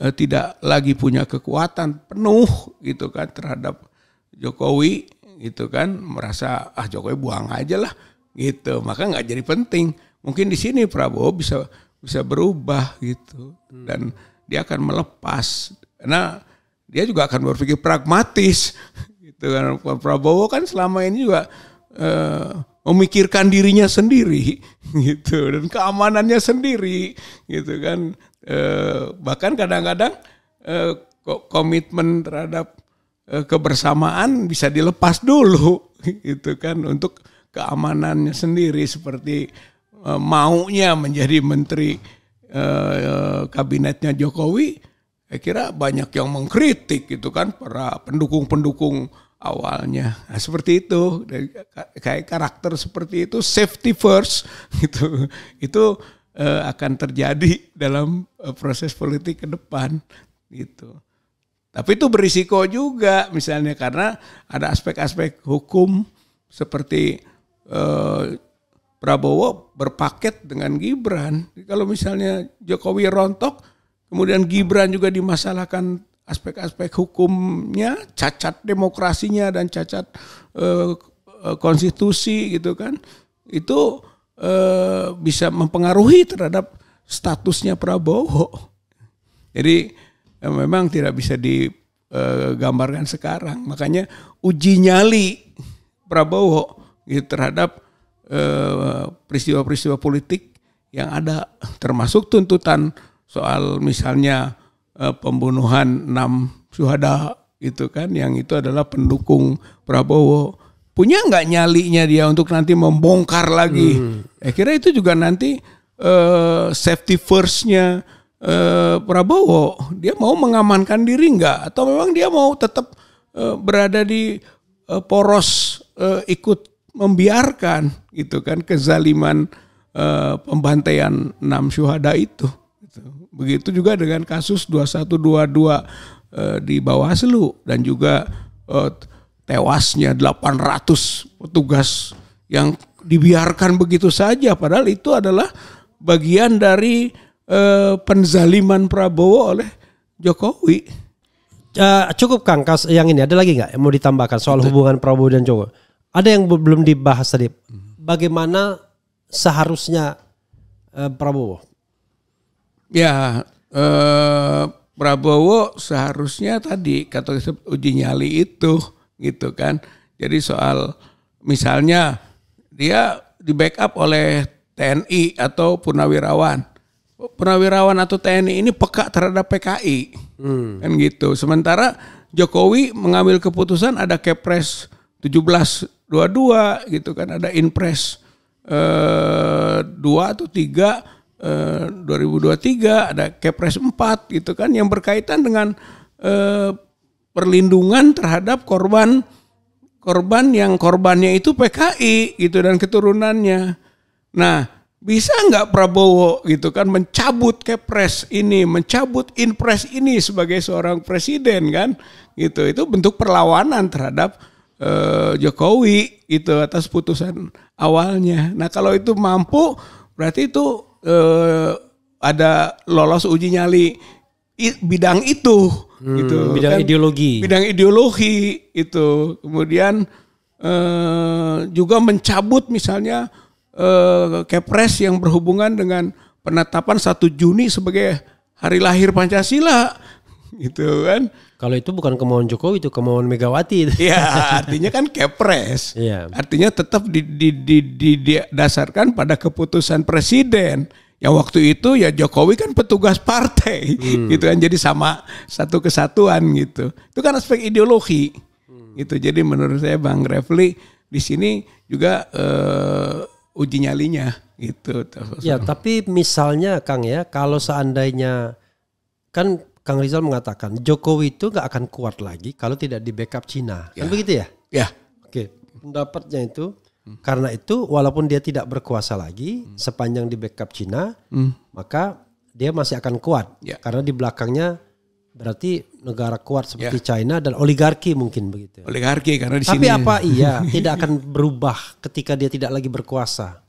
eh, tidak lagi punya kekuatan penuh gitu kan terhadap Jokowi gitu kan merasa ah Jokowi buang aja lah gitu maka nggak jadi penting mungkin di sini Prabowo bisa bisa berubah gitu hmm. dan dia akan melepas karena dia juga akan berpikir pragmatis gitu kan Prabowo kan selama ini juga eh, memikirkan dirinya sendiri gitu dan keamanannya sendiri gitu kan e, bahkan kadang-kadang e, komitmen terhadap e, kebersamaan bisa dilepas dulu gitu kan untuk keamanannya sendiri seperti e, maunya menjadi menteri e, kabinetnya Jokowi saya kira banyak yang mengkritik gitu kan para pendukung-pendukung awalnya. Nah, seperti itu, kayak karakter seperti itu safety first gitu. Itu uh, akan terjadi dalam uh, proses politik ke depan gitu. Tapi itu berisiko juga misalnya karena ada aspek-aspek hukum seperti uh, Prabowo berpaket dengan Gibran. Kalau misalnya Jokowi rontok, kemudian Gibran juga dimasalahkan aspek-aspek hukumnya, cacat demokrasinya dan cacat eh, eh, konstitusi gitu kan. Itu eh, bisa mempengaruhi terhadap statusnya Prabowo. Jadi ya memang tidak bisa digambarkan eh, sekarang. Makanya uji nyali Prabowo gitu, terhadap eh, peristiwa-peristiwa politik yang ada termasuk tuntutan soal misalnya uh, pembunuhan enam suhada itu kan yang itu adalah pendukung Prabowo punya nggak nyalinya dia untuk nanti membongkar lagi hmm. eh kira itu juga nanti uh, safety firstnya uh, Prabowo dia mau mengamankan diri nggak atau memang dia mau tetap uh, berada di uh, poros uh, ikut membiarkan gitu kan kezaliman uh, pembantaian enam syuhada itu Gitu. Begitu juga dengan kasus 2122 eh, di Bawaslu dan juga eh, tewasnya 800 petugas yang dibiarkan begitu saja padahal itu adalah bagian dari eh, penzaliman Prabowo oleh Jokowi. Uh, cukup Kang, kas yang ini ada lagi nggak mau ditambahkan soal Betul. hubungan Prabowo dan Jokowi? Ada yang belum dibahas tadi. Hmm. Bagaimana seharusnya uh, Prabowo Ya, eh, Prabowo seharusnya tadi kata uji nyali itu gitu kan. Jadi soal misalnya dia di backup oleh TNI atau purnawirawan. Purnawirawan atau TNI ini peka terhadap PKI. Hmm. Kan gitu. Sementara Jokowi mengambil keputusan ada Kepres 1722 gitu kan, ada Inpres eh, 2 atau 3 2023 eh, ada Kepres 4 gitu kan yang berkaitan dengan eh, perlindungan terhadap korban korban yang korbannya itu PKI gitu dan keturunannya. Nah, bisa nggak Prabowo gitu kan mencabut kepres ini, mencabut inpres ini sebagai seorang presiden kan? Gitu. Itu bentuk perlawanan terhadap eh, Jokowi itu atas putusan awalnya. Nah, kalau itu mampu berarti itu eh, ada lolos uji nyali i, bidang itu hmm, gitu bidang kan, ideologi bidang ideologi itu kemudian eh, juga mencabut misalnya eh, kepres yang berhubungan dengan penetapan 1 Juni sebagai hari lahir Pancasila gitu kan. Kalau itu bukan kemauan Jokowi itu kemauan Megawati. Iya, artinya kan kepres. Iya. Artinya tetap di, di, di, di, didasarkan pada keputusan presiden. Ya waktu itu ya Jokowi kan petugas partai hmm. gitu kan jadi sama satu kesatuan gitu. Itu kan aspek ideologi. Hmm. Gitu. Jadi menurut saya Bang Refli di sini juga uh, uji nyalinya gitu. Ya, tapi misalnya Kang ya, kalau seandainya kan Kang Rizal mengatakan Jokowi itu nggak akan kuat lagi kalau tidak di backup Cina. Kan ya. Kan begitu ya? Ya. Oke, pendapatnya itu hmm. karena itu walaupun dia tidak berkuasa lagi hmm. sepanjang di backup Cina, hmm. maka dia masih akan kuat ya. karena di belakangnya berarti negara kuat seperti ya. China dan oligarki mungkin begitu. Ya. Oligarki karena di Tapi sini. apa iya tidak akan berubah ketika dia tidak lagi berkuasa?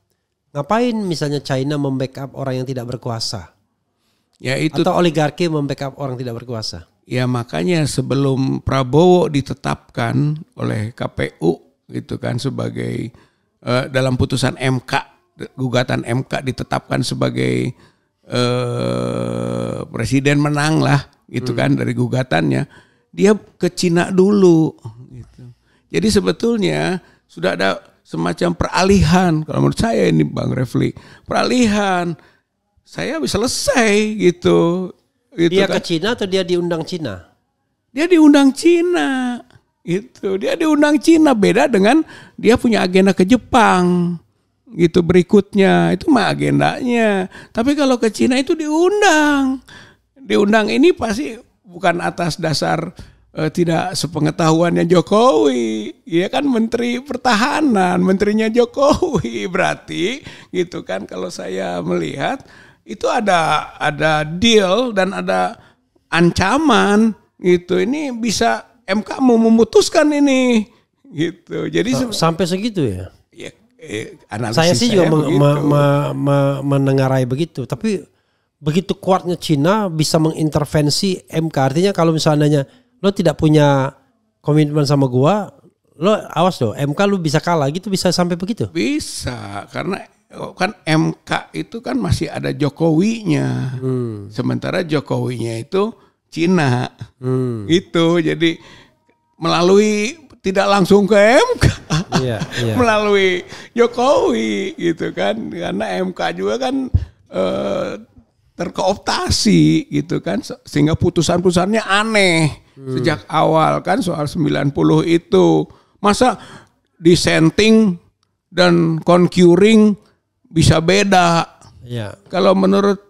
Ngapain misalnya China membackup orang yang tidak berkuasa? Ya itu atau oligarki membackup orang tidak berkuasa. Ya makanya sebelum Prabowo ditetapkan oleh KPU gitu kan sebagai uh, dalam putusan MK gugatan MK ditetapkan sebagai uh, presiden menang lah gitu hmm. kan dari gugatannya dia ke Cina dulu gitu. Jadi sebetulnya sudah ada semacam peralihan kalau menurut saya ini Bang Refli peralihan saya bisa selesai gitu. gitu dia kan. ke Cina atau dia diundang Cina? Dia diundang Cina. itu Dia diundang Cina beda dengan dia punya agenda ke Jepang gitu berikutnya itu mah agendanya tapi kalau ke Cina itu diundang diundang ini pasti bukan atas dasar eh, tidak sepengetahuannya Jokowi. ya kan menteri pertahanan, menterinya Jokowi berarti gitu kan kalau saya melihat itu ada ada deal dan ada ancaman gitu. Ini bisa MK mau memutuskan ini gitu. Jadi S sampai segitu ya. Ya, eh, saya sih saya juga begitu. me, me, me, menengarai begitu, tapi begitu kuatnya Cina bisa mengintervensi MK. Artinya kalau misalnya lo tidak punya komitmen sama gua, lo awas lo MK lo bisa kalah gitu bisa sampai begitu. Bisa karena Oh, kan MK itu kan masih ada Jokowinya. Hmm. Sementara Jokowinya itu Cina. Hmm. Itu jadi melalui tidak langsung ke MK. Iya, iya. melalui Jokowi gitu kan. Karena MK juga kan eh, terkooptasi gitu kan sehingga putusan-putusannya aneh hmm. sejak awal kan soal 90 itu. Masa dissenting dan concurring bisa beda. Ya. Kalau menurut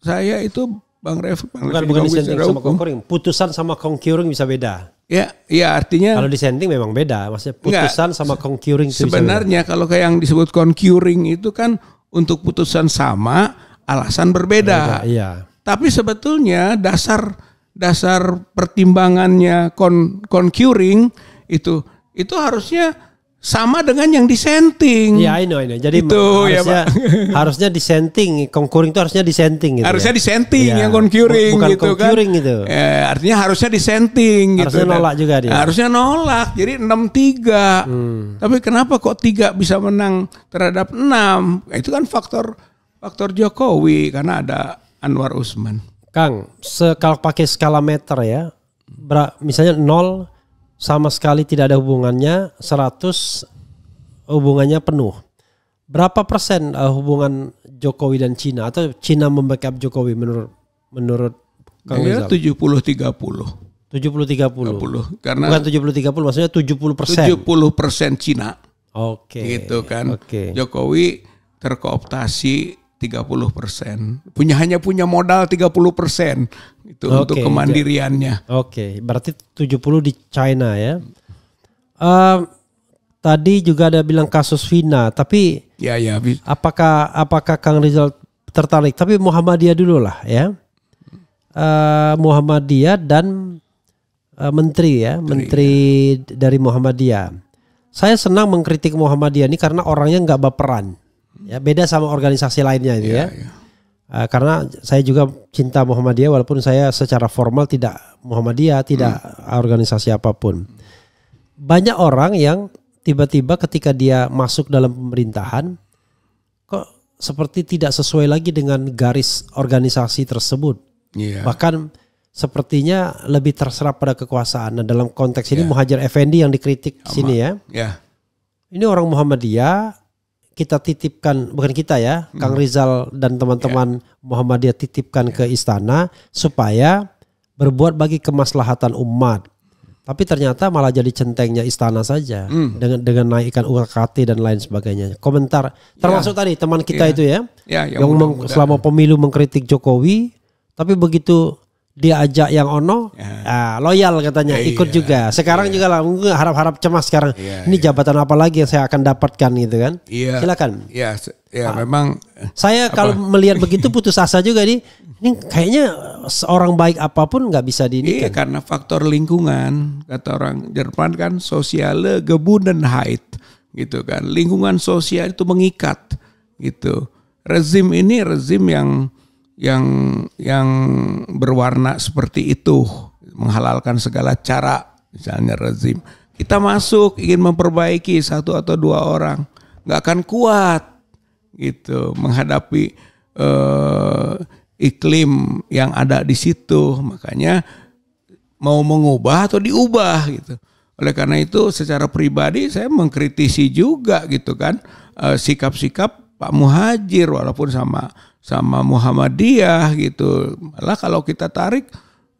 saya itu Bang Rev, Bang bukan bukan dissenting sama concurring, putusan sama concurring bisa beda. Ya, ya artinya kalau dissenting memang beda, maksudnya putusan enggak, sama concurring Sebenarnya kalau kayak yang disebut concurring itu kan untuk putusan sama alasan berbeda. berbeda iya. Tapi sebetulnya dasar dasar pertimbangannya con, concurring itu itu harusnya sama dengan yang disenting. Iya, yeah, I know, I know. Jadi itu ya, harusnya, ya, Pak. harusnya disenting, concurring itu harusnya disenting gitu. Harusnya ya? dissenting iya. ya. yang concurring Bukan gitu concurring kan. Itu. Eh, artinya harusnya disenting harusnya gitu. Harusnya kan. nolak juga dia. Harusnya nolak. Jadi 6-3. Hmm. Tapi kenapa kok 3 bisa menang terhadap 6? Itu kan faktor faktor Jokowi karena ada Anwar Usman. Kang, kalau pakai skala meter ya. Misalnya 0 sama sekali tidak ada hubungannya, 100 hubungannya penuh. Berapa persen uh, hubungan Jokowi dan Cina atau Cina membackup Jokowi menurut menurut Kang Rizal? 70 30. 70 30. 30 karena bukan 70 30 maksudnya 70 persen. 70 persen Cina. Oke. Okay. Gitu kan. Okay. Jokowi terkooptasi 30 persen. Punya hanya punya modal 30 persen itu okay, untuk kemandiriannya. Oke, okay. berarti 70 di China ya. Uh, tadi juga ada bilang kasus Vina, tapi ya ya. Apakah apakah Kang Rizal tertarik? Tapi Muhammadiyah dulu lah ya. Uh, Muhammadiyah dan uh, menteri ya, menteri, menteri ya. dari Muhammadiyah. Saya senang mengkritik Muhammadiyah ini karena orangnya nggak baperan. Ya beda sama organisasi lainnya ini yeah, ya. Yeah. Iya, iya. Uh, karena saya juga cinta Muhammadiyah walaupun saya secara formal tidak Muhammadiyah, tidak hmm. organisasi apapun. Banyak orang yang tiba-tiba ketika dia masuk dalam pemerintahan kok seperti tidak sesuai lagi dengan garis organisasi tersebut. Yeah. Bahkan sepertinya lebih terserap pada kekuasaan. Nah, dalam konteks ini yeah. Muhajir Effendi yang dikritik Amma. sini ya. Yeah. Ini orang Muhammadiyah kita titipkan bukan kita ya, hmm. Kang Rizal dan teman-teman yeah. Muhammadiyah titipkan yeah. ke istana supaya berbuat bagi kemaslahatan umat. Tapi ternyata malah jadi centengnya istana saja hmm. dengan dengan naikkan UKT dan lain sebagainya. Komentar termasuk yeah. tadi teman kita yeah. itu ya, yeah, yang, yang mudah, selama pemilu mengkritik Jokowi, tapi begitu diajak yang ono yeah. Ya. uh, loyal katanya yeah, ikut yeah. juga iya. sekarang yeah. juga lah harap-harap cemas sekarang yeah, ini iya. jabatan apa lagi yang saya akan dapatkan gitu kan yeah. silakan iya, ya ya yeah, memang saya apa? kalau melihat begitu putus asa juga nih ini kayaknya seorang baik apapun nggak bisa diinikan yeah, karena faktor lingkungan kata orang Jerman kan sosiale Gebundenheit gitu kan lingkungan sosial itu mengikat gitu rezim ini rezim yang yang yang berwarna seperti itu menghalalkan segala cara misalnya rezim kita masuk ingin memperbaiki satu atau dua orang nggak akan kuat gitu menghadapi eh, iklim yang ada di situ makanya mau mengubah atau diubah gitu oleh karena itu secara pribadi saya mengkritisi juga gitu kan eh, sikap-sikap eh, Pak Muhajir walaupun sama sama Muhammadiyah gitu. Malah kalau kita tarik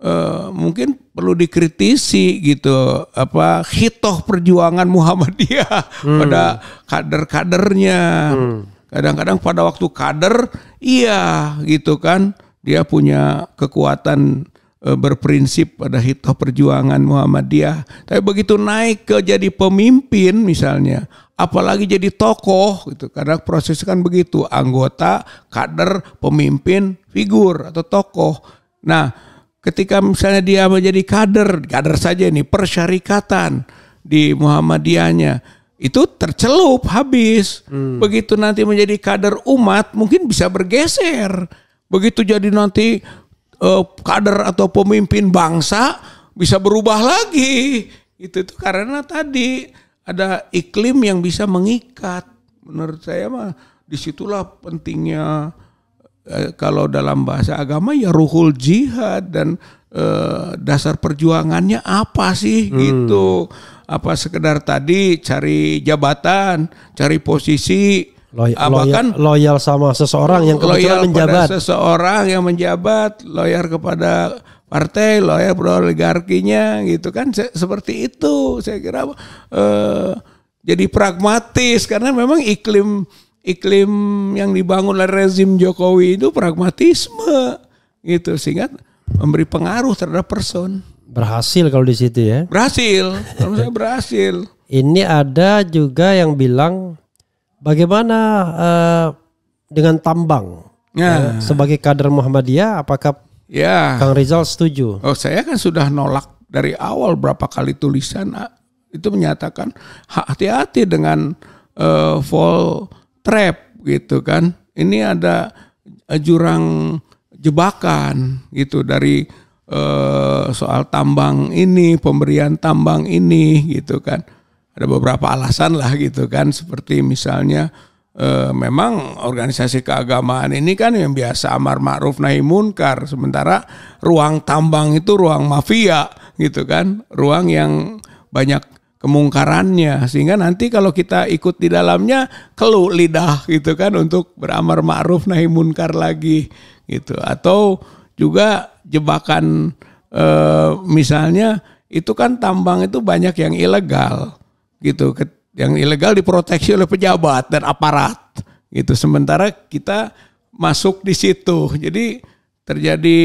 eh, mungkin perlu dikritisi gitu apa hitoh perjuangan Muhammadiyah hmm. pada kader-kadernya. Hmm. Kadang-kadang pada waktu kader iya gitu kan dia punya kekuatan eh, berprinsip pada hitoh perjuangan Muhammadiyah. Tapi begitu naik ke jadi pemimpin misalnya, apalagi jadi tokoh gitu karena proses kan begitu anggota kader pemimpin figur atau tokoh nah ketika misalnya dia menjadi kader kader saja ini persyarikatan di Muhammadiyahnya itu tercelup habis hmm. begitu nanti menjadi kader umat mungkin bisa bergeser begitu jadi nanti eh, kader atau pemimpin bangsa bisa berubah lagi itu tuh karena tadi ada iklim yang bisa mengikat. Menurut saya mah disitulah pentingnya eh, kalau dalam bahasa agama ya ruhul jihad dan eh, dasar perjuangannya apa sih hmm. gitu. Apa sekedar tadi cari jabatan, cari posisi, Loy ah, loyal, loyal sama seseorang yang kebetulan loyal menjabat. seseorang yang menjabat, loyal kepada partai loh ya pro oligarkinya gitu kan Se seperti itu saya kira eh, jadi pragmatis karena memang iklim iklim yang dibangun oleh rezim Jokowi itu pragmatisme gitu sehingga memberi pengaruh terhadap person berhasil kalau di situ ya berhasil kalau saya berhasil ini ada juga yang bilang bagaimana uh, dengan tambang ya. ya. sebagai kader Muhammadiyah apakah Ya. Kang Rizal setuju. Oh, saya kan sudah nolak dari awal berapa kali tulisan ah, itu menyatakan hati-hati dengan uh, eh, fall trap gitu kan. Ini ada eh, jurang jebakan gitu dari uh, soal tambang ini, pemberian tambang ini gitu kan. Ada beberapa alasan lah gitu kan seperti misalnya Eh, memang organisasi keagamaan ini kan yang biasa amar ma'ruf nahi munkar sementara ruang tambang itu ruang mafia gitu kan ruang yang banyak kemungkarannya sehingga nanti kalau kita ikut di dalamnya kelu lidah gitu kan untuk beramar ma'ruf nahi munkar lagi gitu atau juga jebakan e, misalnya itu kan tambang itu banyak yang ilegal gitu yang ilegal diproteksi oleh pejabat dan aparat. Gitu. Sementara kita masuk di situ. Jadi terjadi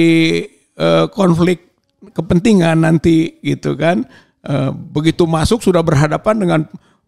eh, konflik kepentingan nanti gitu kan. Eh, begitu masuk sudah berhadapan dengan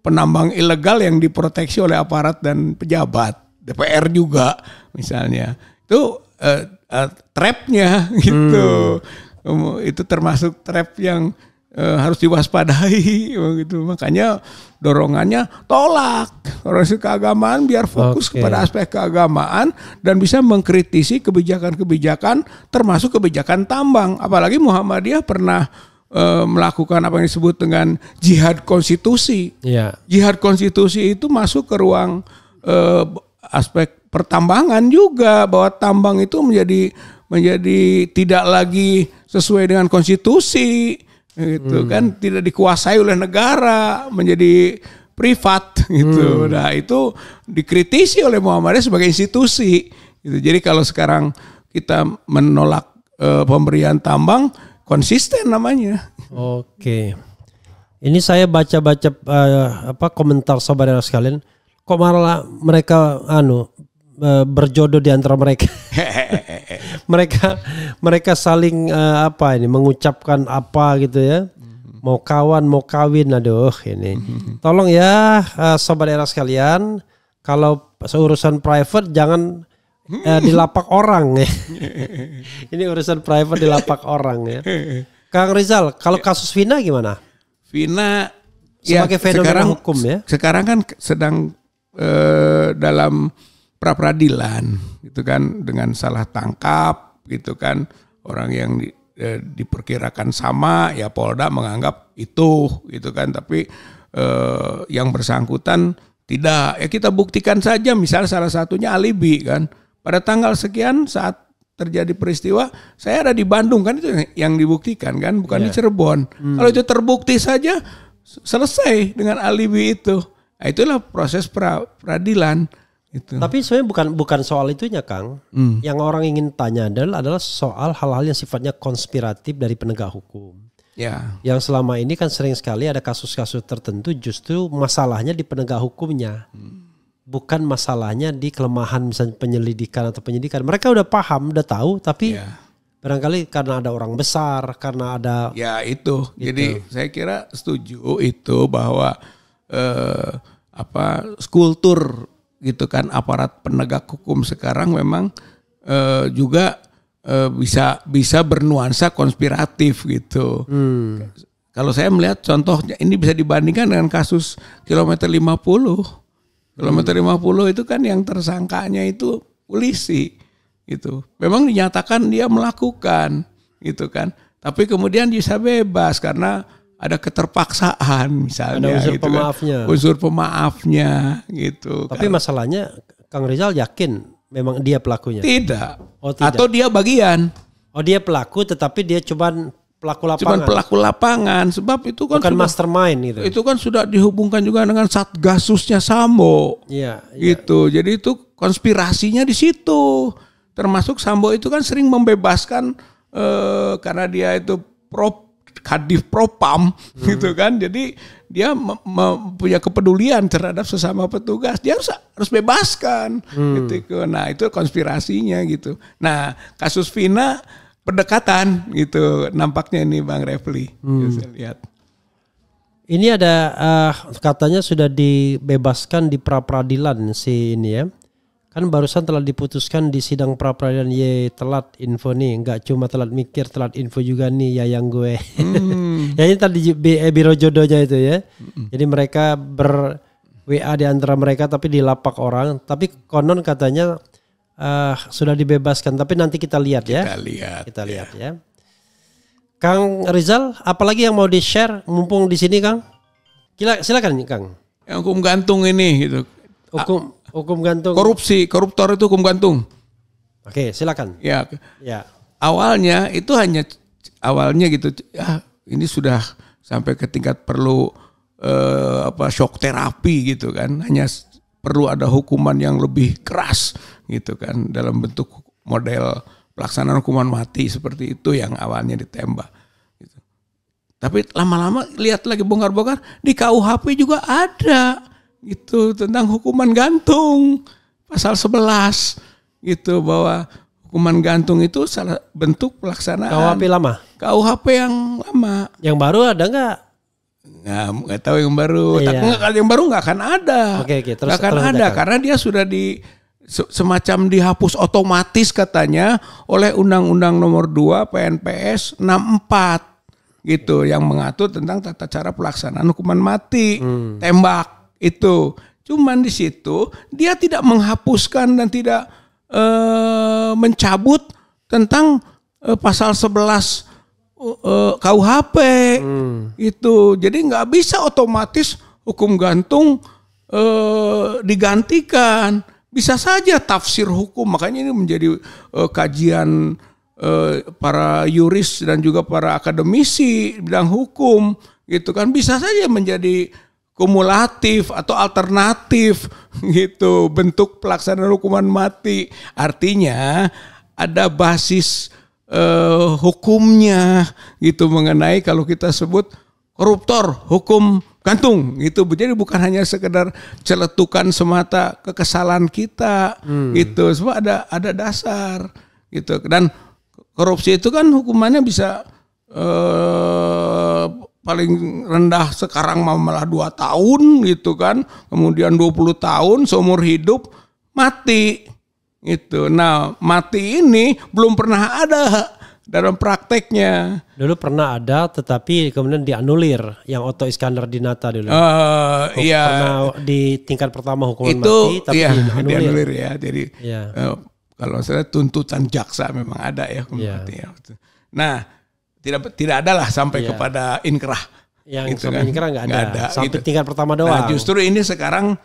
penambang ilegal yang diproteksi oleh aparat dan pejabat. DPR juga misalnya. Itu uh, uh, trapnya gitu. Hmm. itu termasuk trap yang e, harus diwaspadai begitu oh Makanya dorongannya tolak orientasi keagamaan biar fokus okay. kepada aspek keagamaan dan bisa mengkritisi kebijakan-kebijakan termasuk kebijakan tambang. Apalagi Muhammadiyah pernah eh, melakukan apa yang disebut dengan jihad konstitusi. Yeah. Jihad konstitusi itu masuk ke ruang e, aspek pertambangan juga bahwa tambang itu menjadi menjadi tidak lagi sesuai dengan konstitusi gitu hmm. kan tidak dikuasai oleh negara menjadi privat gitu. Hmm. Nah itu dikritisi oleh Muhammadiyah sebagai institusi. Gitu. Jadi kalau sekarang kita menolak e, pemberian tambang konsisten namanya. Oke. Ini saya baca-baca uh, apa komentar saudara sekalian. Kok malah mereka anu Eh, berjodoh di antara mereka. mereka mereka saling uh, apa ini mengucapkan apa gitu ya. Mau kawan, mau kawin, aduh ini. Tolong ya uh, sobat era sekalian, kalau urusan private jangan uh, dilapak orang ya. ini urusan private dilapak orang ya. Kang Rizal, kalau ya. kasus Vina gimana? Vina ya, sebagai ya, fenomena sekarang, hukum ya. Sekarang kan sedang uh, dalam pra peradilan gitu kan dengan salah tangkap gitu kan orang yang di, eh, diperkirakan sama ya Polda menganggap itu gitu kan tapi eh, yang bersangkutan tidak ya kita buktikan saja misalnya salah satunya alibi kan pada tanggal sekian saat terjadi peristiwa saya ada di Bandung kan itu yang dibuktikan kan bukan yeah. di iya. Cirebon hmm. kalau itu terbukti saja selesai dengan alibi itu nah, itulah proses pra peradilan itu. Tapi sebenarnya bukan bukan soal itunya Kang. Hmm. Yang orang ingin tanya adalah adalah soal hal-hal yang sifatnya konspiratif dari penegak hukum. Ya. Yang selama ini kan sering sekali ada kasus-kasus tertentu justru masalahnya di penegak hukumnya. Hmm. Bukan masalahnya di kelemahan misalnya penyelidikan atau penyidikan. Mereka udah paham, udah tahu tapi ya. barangkali karena ada orang besar, karena ada Ya, itu. Gitu. Jadi saya kira setuju itu bahwa eh apa kultur gitu kan aparat penegak hukum sekarang memang uh, juga uh, bisa bisa bernuansa konspiratif gitu. Hmm. Kalau saya melihat contohnya ini bisa dibandingkan dengan kasus kilometer 50. Kilometer hmm. lima 50 itu kan yang tersangkanya itu polisi gitu. Memang dinyatakan dia melakukan gitu kan. Tapi kemudian bisa bebas karena ada keterpaksaan misalnya ada unsur gitu kan. pemaafnya kan. unsur pemaafnya gitu tapi kan. masalahnya Kang Rizal yakin memang dia pelakunya tidak, oh, tidak. atau dia bagian oh dia pelaku tetapi dia cuman pelaku lapangan. Cuman pelaku lapangan sebab itu kan bukan sudah, mastermind gitu. Itu kan sudah dihubungkan juga dengan satgasusnya Sambo. Iya. iya. Gitu. Jadi itu konspirasinya di situ. Termasuk Sambo itu kan sering membebaskan eh, karena dia itu pro Kadif Propam hmm. gitu kan. Jadi dia punya kepedulian terhadap sesama petugas. Dia harus harus bebaskan hmm. gitu. Nah, itu konspirasinya gitu. Nah, kasus Vina pendekatan gitu nampaknya ini Bang Refli. Hmm. Saya lihat. Ini ada uh, katanya sudah dibebaskan di pra peradilan si ini ya. Kan barusan telah diputuskan di sidang pra peradilan ye telat info nih, nggak cuma telat mikir, telat info juga nih ya yang gue. Hmm. ya ini tadi bi eh, biro jodohnya itu ya. Hmm. Jadi mereka ber WA di antara mereka tapi dilapak orang, tapi konon katanya uh, sudah dibebaskan, tapi nanti kita lihat ya. Kita lihat. Kita ya. lihat ya. Kang Rizal, apalagi yang mau di-share mumpung di sini Kang? silakan silakan Kang. Yang hukum gantung ini gitu. Hukum Hukum gantung. Korupsi, koruptor itu hukum gantung. Oke, silakan. Ya. Ya. Awalnya itu hanya awalnya gitu, ya ini sudah sampai ke tingkat perlu eh, apa shock terapi gitu kan. Hanya perlu ada hukuman yang lebih keras gitu kan dalam bentuk model pelaksanaan hukuman mati seperti itu yang awalnya ditembak. Gitu. Tapi lama-lama lihat lagi bongkar-bongkar di KUHP juga ada itu tentang hukuman gantung pasal 11 gitu bahwa hukuman gantung itu salah bentuk pelaksanaan KUHP lama KUHP yang lama yang baru ada nggak Nah, nggak tahu yang baru. Iya. Tapi nggak yang baru nggak akan ada. Oke, oke. Terus, gak akan terus ada karena dia sudah di semacam dihapus otomatis katanya oleh Undang-Undang Nomor 2 PNPS 64 gitu yang mengatur tentang tata cara pelaksanaan hukuman mati hmm. tembak itu. Cuman di situ dia tidak menghapuskan dan tidak e, mencabut tentang e, pasal 11 e, KUHP hmm. itu. Jadi nggak bisa otomatis hukum gantung e, digantikan. Bisa saja tafsir hukum. Makanya ini menjadi e, kajian para yuris dan juga para akademisi bidang hukum gitu kan bisa saja menjadi kumulatif atau alternatif gitu bentuk pelaksanaan hukuman mati. Artinya ada basis eh, hukumnya gitu mengenai kalau kita sebut koruptor hukum gantung gitu. Jadi bukan hanya sekedar celetukan semata kekesalan kita hmm. gitu. Semua ada ada dasar gitu. Dan korupsi itu kan hukumannya bisa eh, paling rendah sekarang malah dua tahun gitu kan. Kemudian 20 tahun seumur hidup mati. Gitu. Nah, mati ini belum pernah ada dalam prakteknya. Dulu pernah ada, tetapi kemudian dianulir yang Otto Iskandar Dinata dulu. Uh, iya. Pernah di tingkat pertama hukuman itu, mati, tapi iya, dianulir. dianulir ya. Jadi iya. uh, kalau saya tuntutan jaksa memang ada ya hukuman iya. mati. Ya. Nah, tidak tidak ada lah sampai iya. kepada inkrah. Yang gitu sampai kan. inkrah nggak ada. ada. Sampai gitu. tingkat pertama nah, doang. Nah, justru ini sekarang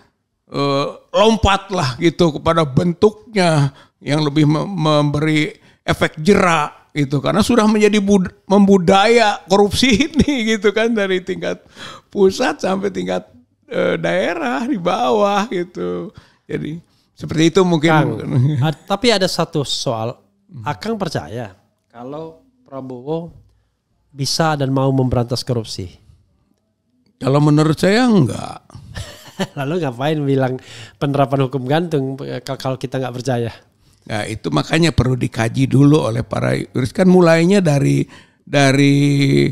uh, eh, lah gitu kepada bentuknya yang lebih memberi efek jerak gitu karena sudah menjadi bud membudaya korupsi ini gitu kan dari tingkat pusat sampai tingkat e, daerah di bawah gitu jadi seperti itu mungkin Kang, tapi ada satu soal Akang percaya kalau Prabowo bisa dan mau memberantas korupsi? Kalau menurut saya enggak. Lalu ngapain bilang penerapan hukum gantung kalau kita nggak percaya? Nah, itu makanya perlu dikaji dulu oleh para yuris kan mulainya dari dari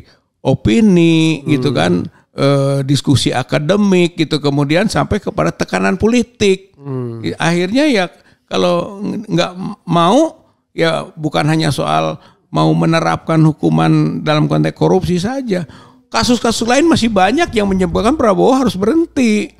opini hmm. gitu kan e, diskusi akademik gitu kemudian sampai kepada tekanan politik hmm. akhirnya ya kalau nggak mau ya bukan hanya soal mau menerapkan hukuman dalam konteks korupsi saja. Kasus-kasus lain masih banyak yang menyebabkan Prabowo harus berhenti.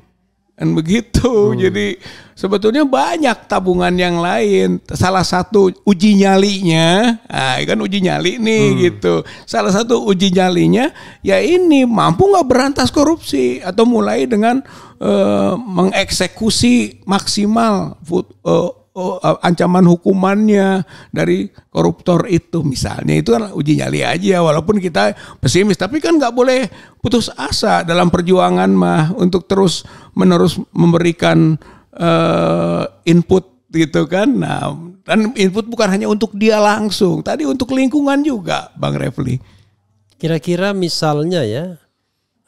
Dan begitu. Hmm. Jadi sebetulnya banyak tabungan yang lain. Salah satu uji nyalinya, nah, kan uji nyali nih hmm. gitu. Salah satu uji nyalinya ya ini mampu nggak berantas korupsi atau mulai dengan uh, mengeksekusi maksimal uh, oh, ancaman hukumannya dari koruptor itu misalnya itu kan uji nyali aja walaupun kita pesimis tapi kan nggak boleh putus asa dalam perjuangan mah untuk terus menerus memberikan uh, input gitu kan nah dan input bukan hanya untuk dia langsung tadi untuk lingkungan juga bang Refli kira-kira misalnya ya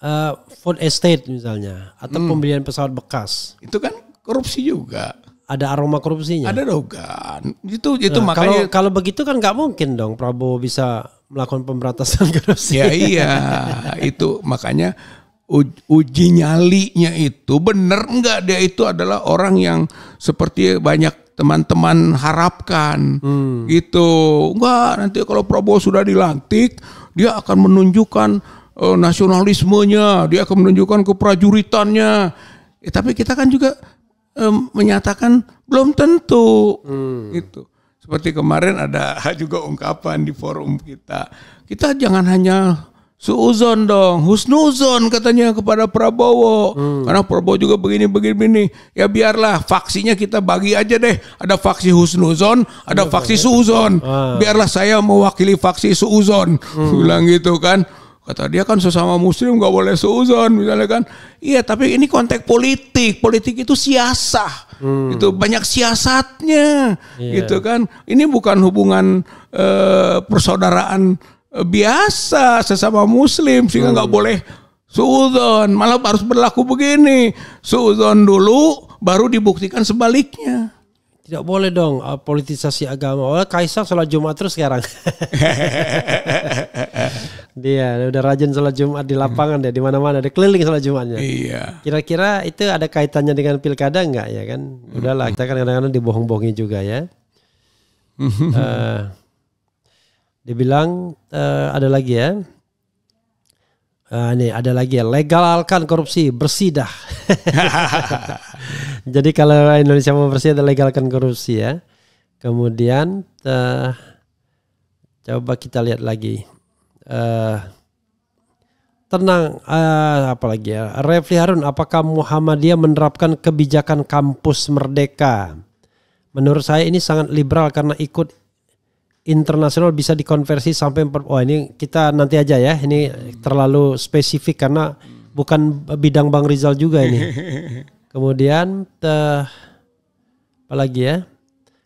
uh, food estate misalnya atau hmm. pembelian pesawat bekas itu kan korupsi juga ada aroma korupsinya. Ada dong kan, Itu itu nah, makanya kalau kalau begitu kan nggak mungkin dong Prabowo bisa melakukan pemberantasan korupsi. Ya iya, itu makanya uji nyalinya itu benar enggak dia itu adalah orang yang seperti banyak teman-teman harapkan hmm. gitu. Enggak, nanti kalau Prabowo sudah dilantik, dia akan menunjukkan uh, nasionalismenya, dia akan menunjukkan keprajuritannya. Eh, tapi kita kan juga um, menyatakan belum tentu hmm. gitu. Seperti kemarin ada juga ungkapan di forum kita. Kita jangan hanya suuzon dong, husnuzon katanya kepada Prabowo. Hmm. Karena Prabowo juga begini begini begini. Ya biarlah faksinya kita bagi aja deh. Ada faksi husnuzon, ada iya, faksi iya. suuzon. Ah. Biarlah saya mewakili faksi suuzon. Hmm. Bilang gitu kan. Kata dia kan sesama muslim nggak boleh seuzon misalnya kan. Iya tapi ini konteks politik. Politik itu siasah. Hmm. Itu banyak siasatnya yeah. gitu kan. Ini bukan hubungan eh, persaudaraan eh, biasa sesama muslim sehingga hmm. nggak hmm. boleh suzon. Malah harus berlaku begini. Suzon dulu baru dibuktikan sebaliknya. Tidak boleh dong eh, politisasi agama. Oleh Kaisar sholat Jumat terus sekarang. Dia udah rajin sholat Jumat di lapangan hmm. deh, di mana-mana, ada keliling sholat Jumatnya. Iya. Kira-kira itu ada kaitannya dengan pilkada nggak ya kan? Udahlah, hmm. kita kan kadang-kadang dibohong-bohongi juga ya. uh, dibilang uh, ada lagi ya. Uh, eh, nih ada lagi ya legalalkan korupsi bersih dah. Jadi kalau Indonesia mau bersih ada legalkan korupsi ya. Kemudian uh, coba kita lihat lagi uh, tenang uh, eh, apalagi ya Refli Harun apakah Muhammadiyah menerapkan kebijakan kampus merdeka menurut saya ini sangat liberal karena ikut internasional bisa dikonversi sampai oh ini kita nanti aja ya ini terlalu spesifik karena bukan bidang Bang Rizal juga ini kemudian uh, eh, apalagi ya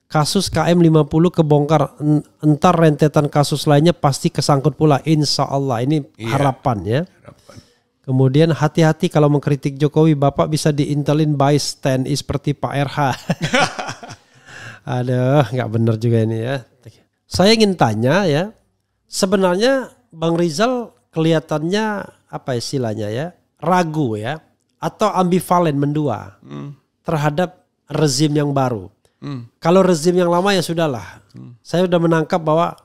kasus KM50 kebongkar entar rentetan kasus lainnya pasti kesangkut pula insya Allah ini iya, harapan ya harapan. kemudian hati-hati kalau mengkritik Jokowi Bapak bisa diintelin by stand seperti Pak RH aduh nggak bener juga ini ya saya ingin tanya ya sebenarnya Bang Rizal kelihatannya apa istilahnya ya ragu ya atau ambivalen mendua hmm. terhadap rezim yang baru Hmm. Kalau rezim yang lama ya sudahlah. Hmm. Saya sudah menangkap bahwa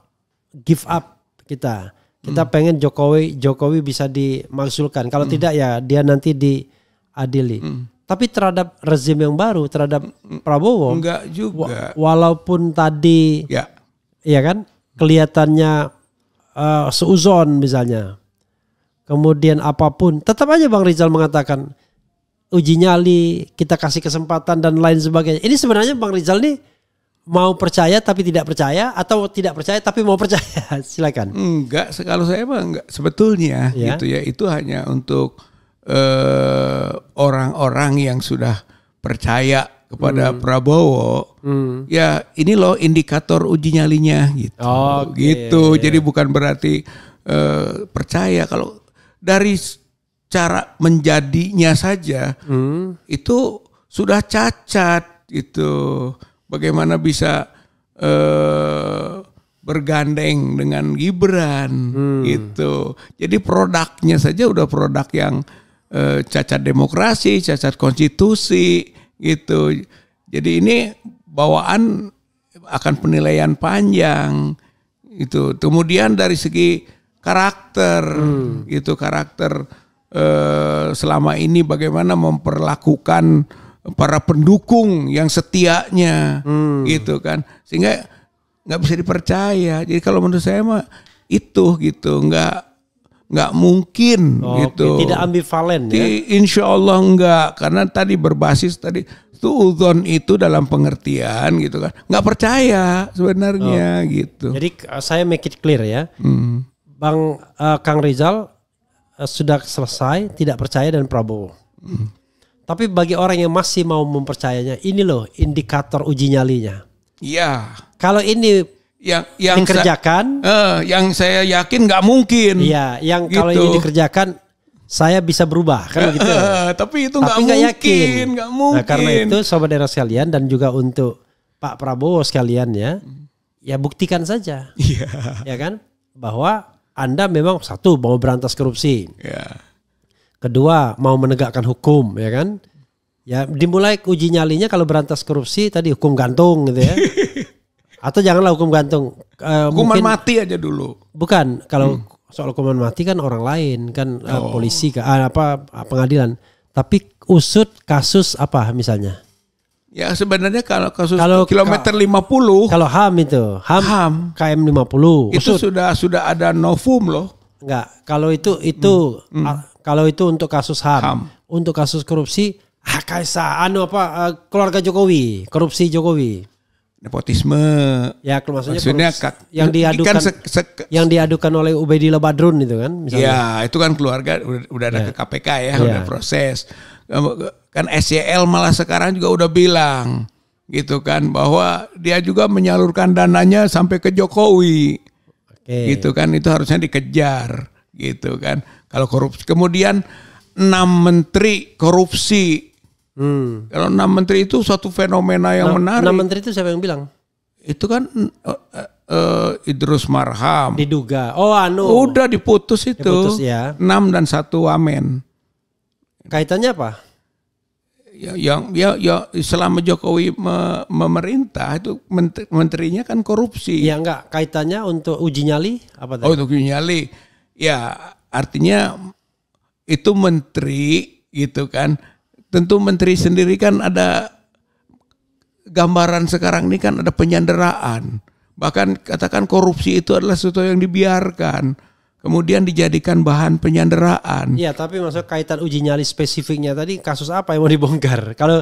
give up kita. Kita hmm. pengen Jokowi Jokowi bisa dimaksulkan. Kalau hmm. tidak ya dia nanti diadili. Hmm. Tapi terhadap rezim yang baru, terhadap Prabowo, enggak juga. Walaupun tadi, ya, Iya kan, kelihatannya uh, seuzon misalnya, kemudian apapun, tetap aja Bang Rizal mengatakan uji nyali, kita kasih kesempatan dan lain sebagainya. Ini sebenarnya Bang Rizal nih mau percaya tapi tidak percaya atau tidak percaya tapi mau percaya silakan enggak kalau saya mah enggak sebetulnya ya. gitu ya itu hanya untuk eh, orang-orang uh, yang sudah percaya kepada hmm. Prabowo hmm. ya ini loh indikator uji nyalinya gitu okay. gitu jadi bukan berarti uh, percaya kalau dari cara menjadinya saja hmm. itu sudah cacat itu bagaimana bisa eh, bergandeng dengan Gibran hmm. gitu jadi produknya saja udah produk yang eh, cacat demokrasi cacat konstitusi gitu jadi ini bawaan akan penilaian panjang itu kemudian dari segi karakter hmm. gitu karakter Eh, selama ini bagaimana memperlakukan para pendukung yang setianya hmm. gitu kan sehingga nggak bisa dipercaya jadi kalau menurut saya mah itu gitu nggak nggak mungkin oh, gitu tidak ambivalen ya insya Allah nggak karena tadi berbasis tadi tuh itu dalam pengertian gitu kan nggak percaya sebenarnya oh. gitu jadi eh, saya make it clear ya hmm. bang uh, Kang Rizal Eh, sudah selesai, tidak percaya dan Prabowo. Hmm. Tapi bagi orang yang masih mau mempercayainya, ini loh indikator uji nyalinya. Iya. Kalau ini yang yang dikerjakan, saya, uh, eh, yang saya yakin nggak mungkin. Iya, yang gitu. kalau ini gitu. dikerjakan saya bisa berubah kan eh, gitu. Uh, tapi itu nggak mungkin, yakin. Gak mungkin. Nah, karena itu sobat era sekalian dan juga untuk Pak Prabowo sekalian ya, ya buktikan saja, yeah. ya kan, bahwa anda memang satu mau berantas korupsi. Yeah. Kedua, mau menegakkan hukum, ya kan? Ya, dimulai uji nyalinya kalau berantas korupsi tadi hukum gantung gitu ya. Atau janganlah hukum gantung. Uh, hukuman mungkin, mati aja dulu. Bukan, kalau hmm. soal hukuman mati kan orang lain, kan eh, oh. polisi uh, apa pengadilan. Tapi usut kasus apa misalnya? Ya sebenarnya kalau kasus kalau, kilometer kalau, 50 kalau HAM itu, HAM, HAM KM puluh Itu usut. sudah sudah ada novum loh. Enggak, kalau itu itu hmm. hmm. kalau itu untuk kasus HAM. HAM. Untuk kasus korupsi ah, Kaisa anu apa eh, keluarga Jokowi, korupsi Jokowi. Nepotisme. Ya, maksudnya, maksudnya korupsi, yang diadukan kan yang diadukan oleh Ubaidillah Badrun itu kan misalnya. Ya, itu kan keluarga udah, udah ada ya. ke KPK ya, ya, udah proses kan SCL malah sekarang juga udah bilang gitu kan bahwa dia juga menyalurkan dananya sampai ke Jokowi. Oke. Gitu kan itu harusnya dikejar gitu kan. Kalau korupsi kemudian enam menteri korupsi. Hmm. Kalau enam menteri itu suatu fenomena yang nah, menarik. Enam menteri itu siapa yang bilang? Itu kan uh, uh, Idrus Marham. Diduga. Oh, anu. Udah diputus itu. Diputus ya. Enam dan satu amen. Kaitannya apa? yang ya, ya, ya selama Jokowi me, memerintah itu menteri, menterinya kan korupsi. Ya enggak, kaitannya untuk uji nyali apa tadi? Oh, untuk uji nyali. Ya, artinya itu menteri gitu kan. Tentu menteri sendiri kan ada gambaran sekarang ini kan ada penyanderaan. Bahkan katakan korupsi itu adalah sesuatu yang dibiarkan kemudian dijadikan bahan penyanderaan. Iya, tapi maksud kaitan uji nyali spesifiknya tadi kasus apa yang mau dibongkar? Kalau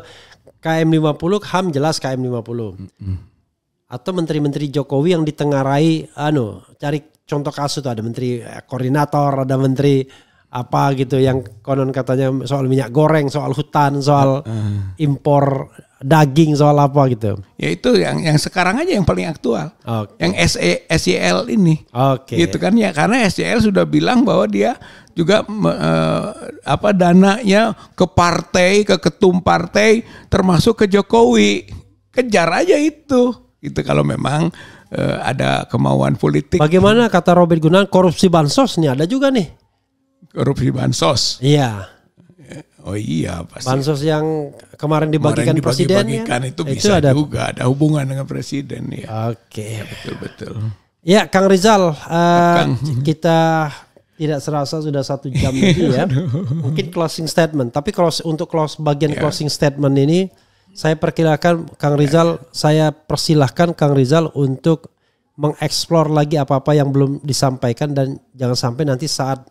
KM50 HAM jelas KM50. Mm -hmm. Atau menteri-menteri Jokowi yang ditengarai anu, cari contoh kasus tuh ada menteri eh, koordinator, ada menteri apa gitu yang konon katanya soal minyak goreng, soal hutan, soal uh. impor daging soal apa gitu. Ya itu yang yang sekarang aja yang paling aktual. Okay. Yang SEL e ini. Oke. Okay. Gitu kan ya karena SEL sudah bilang bahwa dia juga eh, apa dananya ke partai, ke ketum partai termasuk ke Jokowi. Kejar aja itu. Itu kalau memang eh, ada kemauan politik. Bagaimana kata Robert gunawan korupsi bansos nih ada juga nih. Korupsi bansos. Iya Oh iya pasti. Bansos yang kemarin dibagikan, kemarin presiden ya. itu bisa itu ada... juga ada hubungan dengan presiden ya. Oke. Okay. Ya, betul betul. Ya Kang Rizal, uh, Kang. kita tidak serasa sudah satu jam lagi ya. Mungkin closing statement. Tapi kalau untuk close bagian yeah. closing statement ini, saya perkirakan Kang ya. Rizal, yeah. saya persilahkan Kang Rizal untuk mengeksplor lagi apa-apa yang belum disampaikan dan jangan sampai nanti saat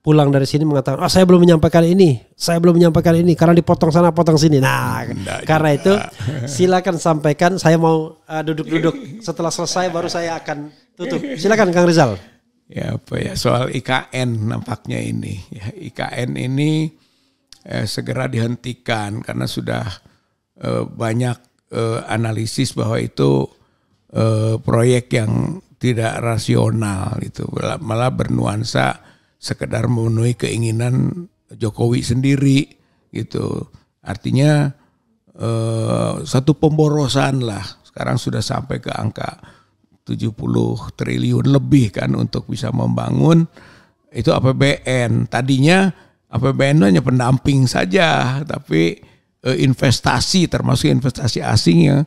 pulang dari sini mengatakan, oh saya belum menyampaikan ini, saya belum menyampaikan ini karena dipotong sana potong sini. Nah, Nggak karena itu silakan sampaikan. Saya mau eh, duduk-duduk. Uh, Setelah selesai baru saya akan tutup. Silakan Kang Rizal. Ya apa ya soal IKN nampaknya ini. Ya, IKN ini eh, segera dihentikan karena sudah eh, banyak eh, analisis bahwa itu eh, proyek yang tidak rasional itu malah bernuansa sekedar memenuhi keinginan Jokowi sendiri gitu. Artinya eh, satu pemborosan lah. Sekarang sudah sampai ke angka 70 triliun lebih kan untuk bisa membangun itu APBN. Tadinya APBN itu hanya pendamping saja, tapi eh, investasi termasuk investasi asing yang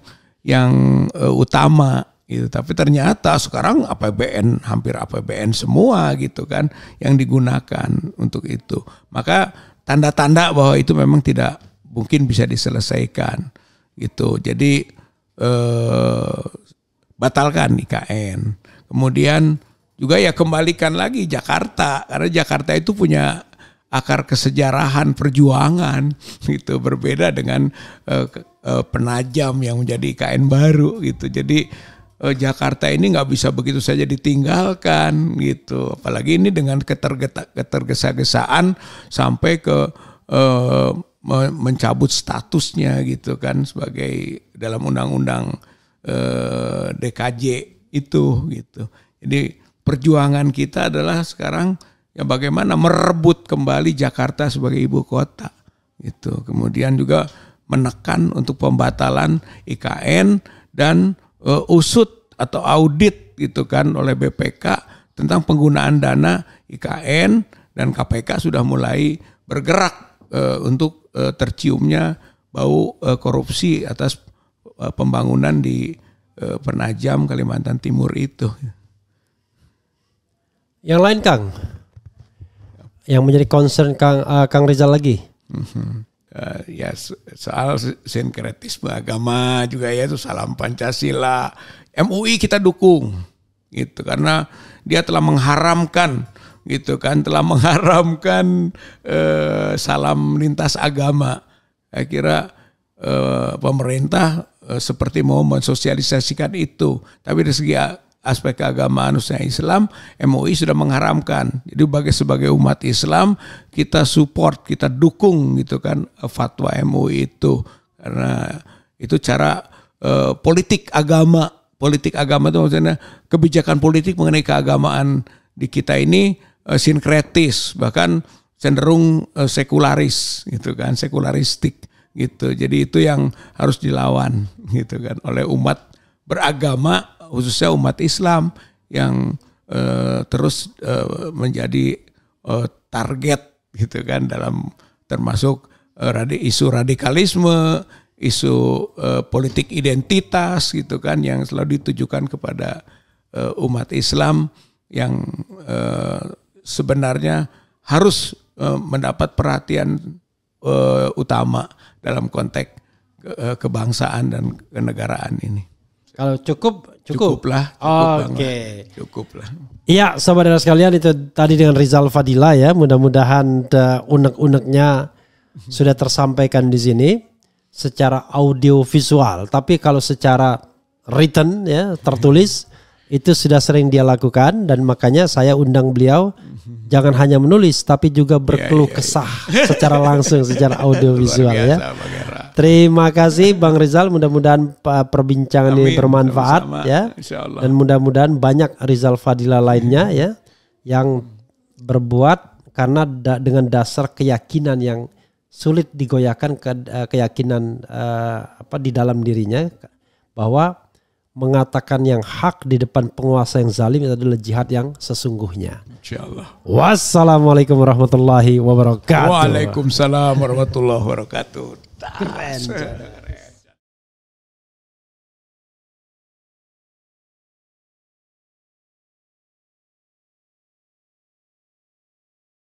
yang eh, utama gitu tapi ternyata sekarang APBN hampir APBN semua gitu kan yang digunakan untuk itu maka tanda-tanda bahwa itu memang tidak mungkin bisa diselesaikan gitu jadi eh, batalkan IKN kemudian juga ya kembalikan lagi Jakarta karena Jakarta itu punya akar kesejarahan perjuangan gitu berbeda dengan eh, eh penajam yang menjadi IKN baru gitu jadi Eh, Jakarta ini nggak bisa begitu saja ditinggalkan gitu. Apalagi ini dengan ketergesa-gesaan sampai ke eh, mencabut statusnya gitu kan sebagai dalam undang-undang eh, DKJ itu gitu. Jadi perjuangan kita adalah sekarang ya bagaimana merebut kembali Jakarta sebagai ibu kota gitu. Kemudian juga menekan untuk pembatalan IKN dan uh, usut atau audit gitu kan oleh BPK tentang penggunaan dana IKN dan KPK sudah mulai bergerak uh, untuk uh, terciumnya bau uh, korupsi atas uh, pembangunan di uh, Penajam Kalimantan Timur itu. Yang lain Kang, yang menjadi concern Kang uh, Kang Rizal lagi. Mm -hmm uh, ya soal sinkretisme agama juga ya itu salam Pancasila. MUI kita dukung gitu karena dia telah mengharamkan gitu kan telah mengharamkan uh, salam lintas agama. Saya kira uh, pemerintah uh, seperti mau mensosialisasikan itu, tapi dari segi aspek keagamaan usia Islam, MUI sudah mengharamkan. Jadi sebagai sebagai umat Islam kita support, kita dukung gitu kan eh, fatwa MUI itu karena itu cara uh, politik agama, politik agama itu maksudnya kebijakan politik mengenai keagamaan di kita ini uh, sinkretis bahkan cenderung uh, sekularis gitu kan, sekularistik gitu. Jadi itu yang harus dilawan gitu kan oleh umat beragama khususnya umat Islam yang uh, terus uh, menjadi uh, target gitu kan dalam termasuk uh, isu radikalisme, isu uh, politik identitas gitu kan yang selalu ditujukan kepada uh, umat Islam yang uh, sebenarnya harus uh, mendapat perhatian uh, utama dalam konteks kebangsaan dan kenegaraan ini. Kalau cukup Cukup. Cukuplah. Cukup oh, Oke. Okay. Cukuplah. Iya, dan sekalian itu tadi dengan Rizal Fadila ya. Mudah-mudahan eh, unek-uneknya sudah tersampaikan di sini secara audio visual. Tapi kalau secara written ya tertulis itu sudah sering dia lakukan dan makanya saya undang beliau jangan hanya menulis tapi juga berkeluh iya, iya, iya. kesah secara langsung secara audiovisual ya. Terima kasih Bang Rizal, mudah-mudahan uh, perbincangan Amin. ini bermanfaat Sama -sama. ya. Allah. Dan mudah-mudahan banyak Rizal Fadila lainnya ya yang berbuat karena da dengan dasar keyakinan yang sulit digoyahkan ke uh, keyakinan uh, apa di dalam dirinya bahwa mengatakan yang hak di depan penguasa yang zalim itu adalah jihad yang sesungguhnya. Insyaallah. Wassalamualaikum warahmatullahi wabarakatuh. Waalaikumsalam warahmatullahi wabarakatuh. stop. and uh,